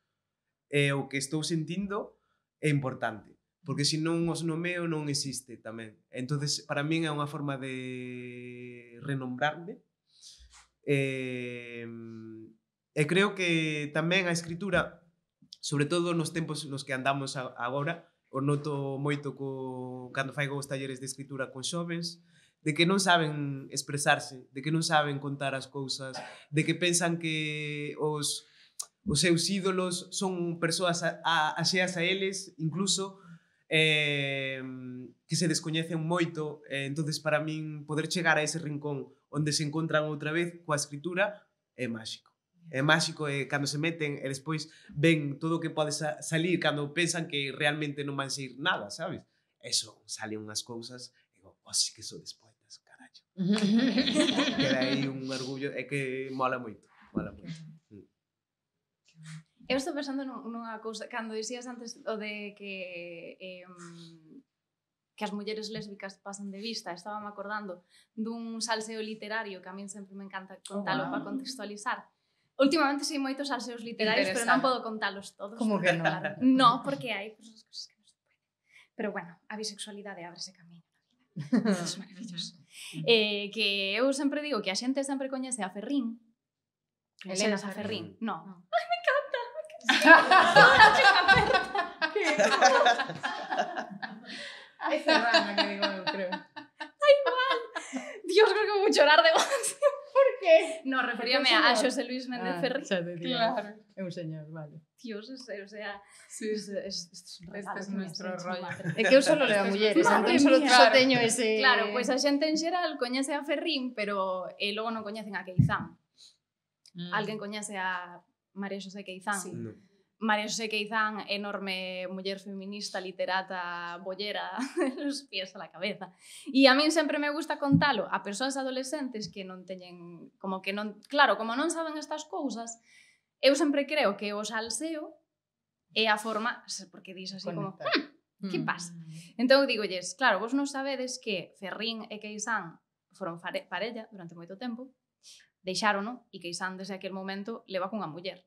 eh, o que estou sentindo, é importante. Porque se non os nomeo non existe tamén. entonces para min é unha forma de renombrarme. Eh, e creo que tamén a escritura sobre todo nos tempos nos que andamos agora, o noto moito co, cando faigo os talleres de escritura con xovens, de que non saben expresarse, de que non saben contar as cousas, de que pensan que os, os seus ídolos son persoas a, a, a eles, incluso, eh, que se descoñecen moito, eh, entonces para min poder chegar a ese rincón onde se encontran outra vez coa escritura é máxico é máxico e eh, cando se meten e despois ven todo o que pode sa salir cando pensan que realmente non van sair nada, sabes? Eso, salen unhas cousas e digo, oh, sí que sou despoitas, carallo. Queda aí un orgullo, é que mola moito, mola moito. Mm. Eu estou pensando nunha cousa, cando dixías antes o de que eh, que as mulleres lésbicas pasan de vista. Estaba me acordando dun salseo literario que a min sempre me encanta oh, contalo oh, wow. para contextualizar, Últimamente sei moitos aseos literarios, pero non podo contalos todos. Como que non? no, porque hai pues, cousas que non se poden. Pero bueno, a bisexualidade abrese camiño. Eso é maravilloso. eh, que eu sempre digo que a xente sempre coñece a Ferrín. Elena a Ferrín. No. Ah. Ai, me encanta. Que Ai, Ferrán, que digo eu, creo. Ai, igual. Dios, creo que vou chorar de emoción que No, referíame a Xosé Luis Méndez ah, Ferri. Xa te digo, claro. É un señor, vale. Dios, o sea, o sea sí. es, es, es este es nuestro rollo. É que eu solo leo mulleres, entón solo, claro. só teño ese... Claro, pois pues a xente en xeral coñece a Ferrín, pero e eh, logo non coñecen a Keizán. Mm. Alguén coñece a María Xosé Keizán. Sí. No. María José Queizán, enorme muller feminista, literata, bollera, nos pies a la cabeza. E a min sempre me gusta contalo a persoas adolescentes que non teñen, como que non, claro, como non saben estas cousas, eu sempre creo que o salseo é a forma, porque dis así Conectar. como, hm, que mm. pasa? Entón digo, digolles, claro, vos non sabedes que Ferrín e Queizán foron parella durante moito tempo, deixárono e Queizán desde aquel momento leva cunha muller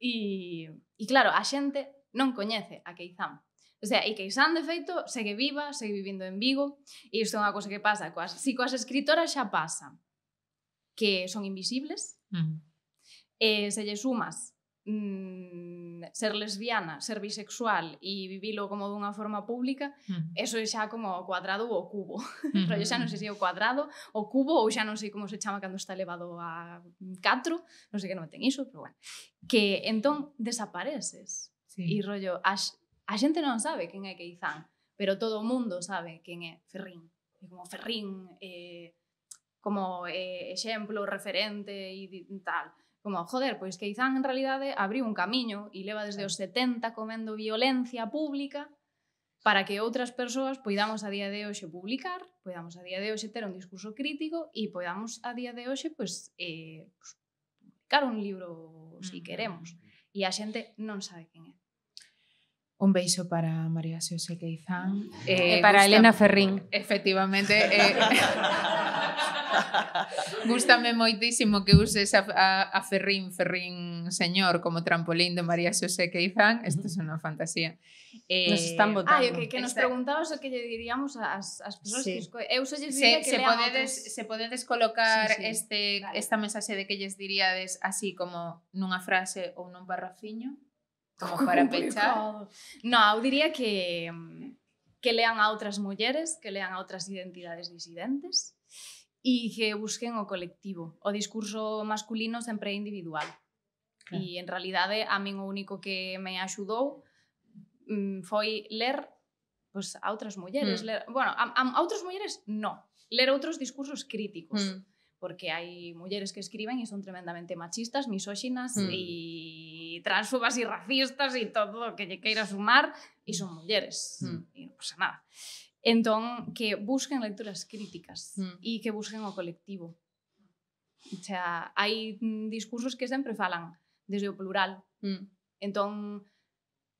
e, e claro, a xente non coñece a Keizan. O sea, e Keizan, de feito, segue viva, segue vivindo en Vigo, e isto é unha cousa que pasa. Coas, si coas escritoras xa pasa que son invisibles, -huh. e se lle sumas mm, ser lesbiana, ser bisexual e vivilo como dunha forma pública, uh -huh. eso é xa como o cuadrado ou o cubo. Uh -huh. xa non sei se é o cuadrado, o cubo ou xa non sei como se chama cando está elevado a 4, non sei que non ten iso, pero bueno. Que entón desapareces. Sí. E rollo, a, a xente non sabe quen é Izan, pero todo o mundo sabe quen é Ferrín. E como Ferrín, eh, como eh, exemplo, referente e tal como, joder, pois que Izan en realidade abriu un camiño e leva desde os 70 comendo violencia pública para que outras persoas poidamos a día de hoxe publicar, poidamos a día de hoxe ter un discurso crítico e poidamos a día de hoxe pois, eh, pois, publicar un libro se si mm. queremos. E a xente non sabe quen é. Un beixo para María Xosé Queizán. Eh, e para Elena Ferrín. Efectivamente. Eh, Gústame moitísimo que uses a, a, a Ferrín, Ferrín señor, como trampolín de María Xosé Queizán. Isto é unha fantasía. Eh, nos están votando. Ah, que, que nos preguntabas o que lle diríamos ás as persoas sí. que escoen. Eu só lle diría se, que se podedes, se podedes colocar sí, sí. este vale. esta mensaxe de que lles diríades así como nunha frase ou nun barrafiño como para pechar. No, eu diría que que lean a outras mulleres, que lean a outras identidades disidentes, e que busquen o colectivo. O discurso masculino sempre é individual. Claro. E en realidade a min o único que me axudou mm, foi ler pues, a outras mulleres, mm. ler, bueno, a, a outras mulleres no, ler outros discursos críticos. Mm porque hai mulleres que escriben e son tremendamente machistas, misóxinas mm. e transfobas e racistas e todo o que lle queira sumar e mm. son mulleres. Mm. E non pasa nada. Entón, que busquen lecturas críticas mm. e que busquen o colectivo. O sea, hai discursos que sempre falan desde o plural. Mm. Entón,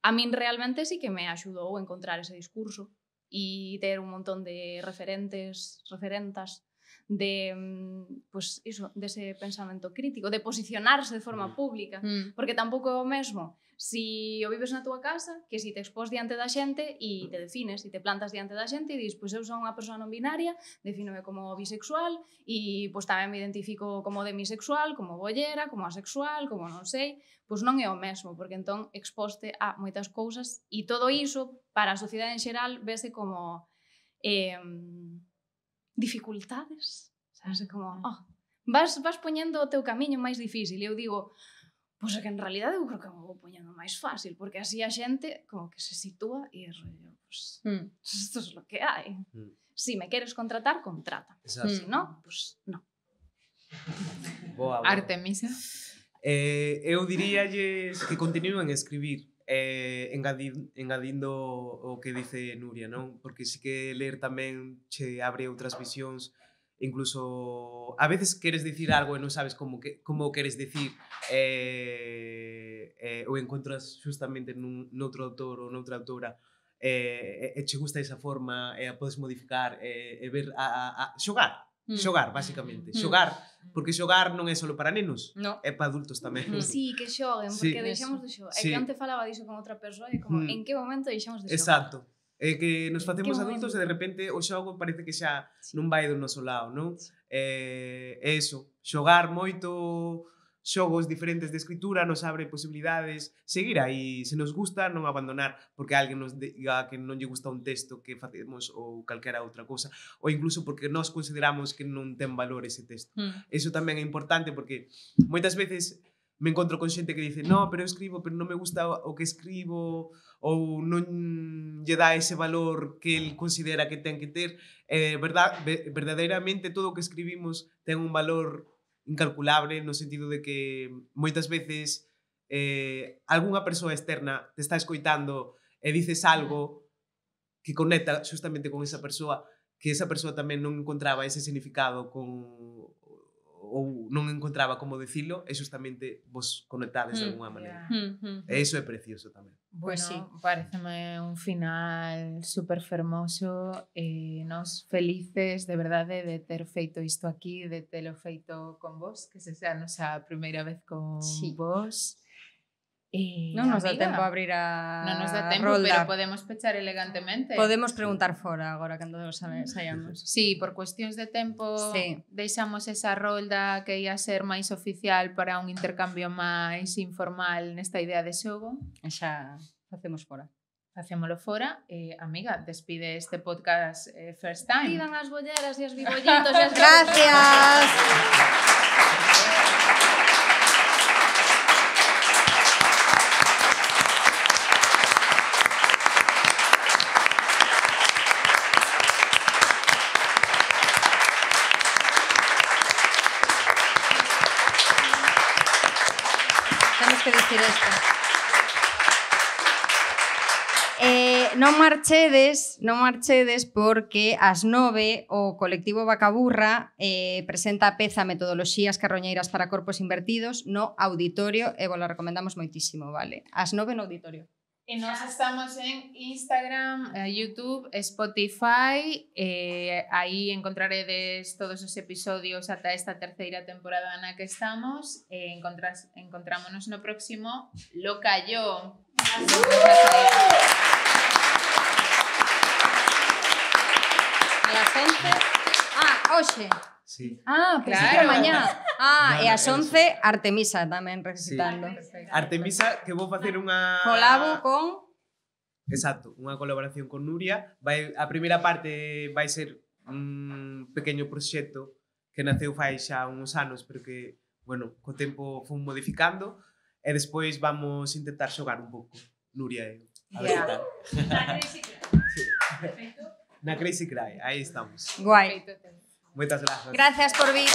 a min realmente sí que me axudou a encontrar ese discurso e ter un montón de referentes, referentas de mm, pues iso, dese de pensamento crítico, de posicionarse de forma mm. pública, mm. porque tampouco é o mesmo si o vives na túa casa que si te expós diante da xente e te defines e te plantas diante da xente e dis, pois pues, eu son unha persoa non binaria, definome como bisexual e pois pues, tamén me identifico como demisexual, como bollera, como asexual, como non sei, pois pues, non é o mesmo, porque entón exposte a moitas cousas e todo iso para a sociedade en xeral vese como eh, dificultades, sabes, como, oh, vas, vas poñendo o teu camiño máis difícil, e eu digo, pois é que en realidad eu creo que me vou poñendo máis fácil, porque así a xente como que se sitúa e rollo, pues, mm. isto é es lo que hai. Mm. Si me queres contratar, contrata. Exacto. Si no, pues, no. Boa, boa. Artemisa. Eh, eu diríalles que continúen a escribir eh, engadindo, engadindo o que dice Nuria, non? Porque sí que ler tamén che abre outras visións, incluso a veces queres dicir algo e non sabes como que como queres dicir eh, eh, ou encontras justamente nun, noutro autor ou noutra autora eh, e, e che gusta esa forma e a podes modificar eh, e ver a, a, a xogar Mm. Xogar, basicamente. Mm. Xogar, porque xogar non é só para nenos, no. é para adultos tamén. Mm, sí, que xoguen, porque sí. deixamos de xogar. Sí. É que antes falaba diso con outra persoa e como, mm. en que momento deixamos de xogar? Exacto. É que nos facemos adultos momento? e de repente o xogo parece que xa sí. non vai do noso lado, non? Sí. Eh, é, eso, xogar moito xogos diferentes de escritura, nos abre posibilidades, seguir aí, se nos gusta non abandonar porque alguén nos diga que non lle gusta un texto que facemos ou calquera outra cousa, ou incluso porque nós consideramos que non ten valor ese texto. Mm. Eso tamén é importante porque moitas veces me encontro con xente que dice no, pero eu escribo, pero non me gusta o que escribo ou non lle dá ese valor que el considera que ten que ter. Eh, verdad, verdadeiramente todo o que escribimos ten un valor incalculable no sentido de que moitas veces eh, algunha persoa externa te está escoitando e dices algo mm. que conecta justamente con esa persoa que esa persoa tamén non encontraba ese significado con ou non encontraba como dicilo, e justamente vos conectades mm, de alguma maneira. Yeah. Mm, mm, e iso é precioso tamén. Bueno, pues sí. pareceme un final super fermoso eh, nos felices de verdade de ter feito isto aquí, de telo feito con vos, que se sea a nosa primeira vez con sí. vos. Eh, non nos amiga, dá tempo a abrir a Non nos dá tempo, rolda. pero podemos pechar elegantemente. Podemos preguntar fora agora cando saiamos. Sí, por cuestións de tempo sí. deixamos esa rolda que ia ser máis oficial para un intercambio máis informal nesta idea de xogo. Xa facemos fora. Facémolo fora. Eh, amiga, despide este podcast eh, first time. Pidan as bolleras e bigollitos. bibollitos. Gracias. suposto. Eh, non marchedes, non marchedes porque ás nove o colectivo Bacaburra eh, presenta a peza Metodoloxías carroñeiras para corpos invertidos no auditorio e vos la recomendamos moitísimo, vale? Ás nove no auditorio. Y nos estamos en Instagram, eh, YouTube, Spotify. Eh, ahí encontraréis todos los episodios hasta esta tercera temporada en la que estamos. Eh, en encontrámonos próximo. Lo cayó. gente hoxe? Sí. Ah, pero claro. sí, mañá. Ah, no, e as 11 Artemisa tamén recitando. Sí. Artemisa que vou facer unha colabo con Exacto, unha colaboración con Nuria. Vai a primeira parte vai ser un pequeno proxecto que naceu fai xa uns anos, pero que, bueno, co tempo fun modificando e despois vamos intentar xogar un pouco Nuria e eu. A ver yeah. Na Crazy Cry. sí. Perfecto. Na Crazy Cry, aí estamos. Guai. Perfecto. Muchas gracias. Gracias por venir.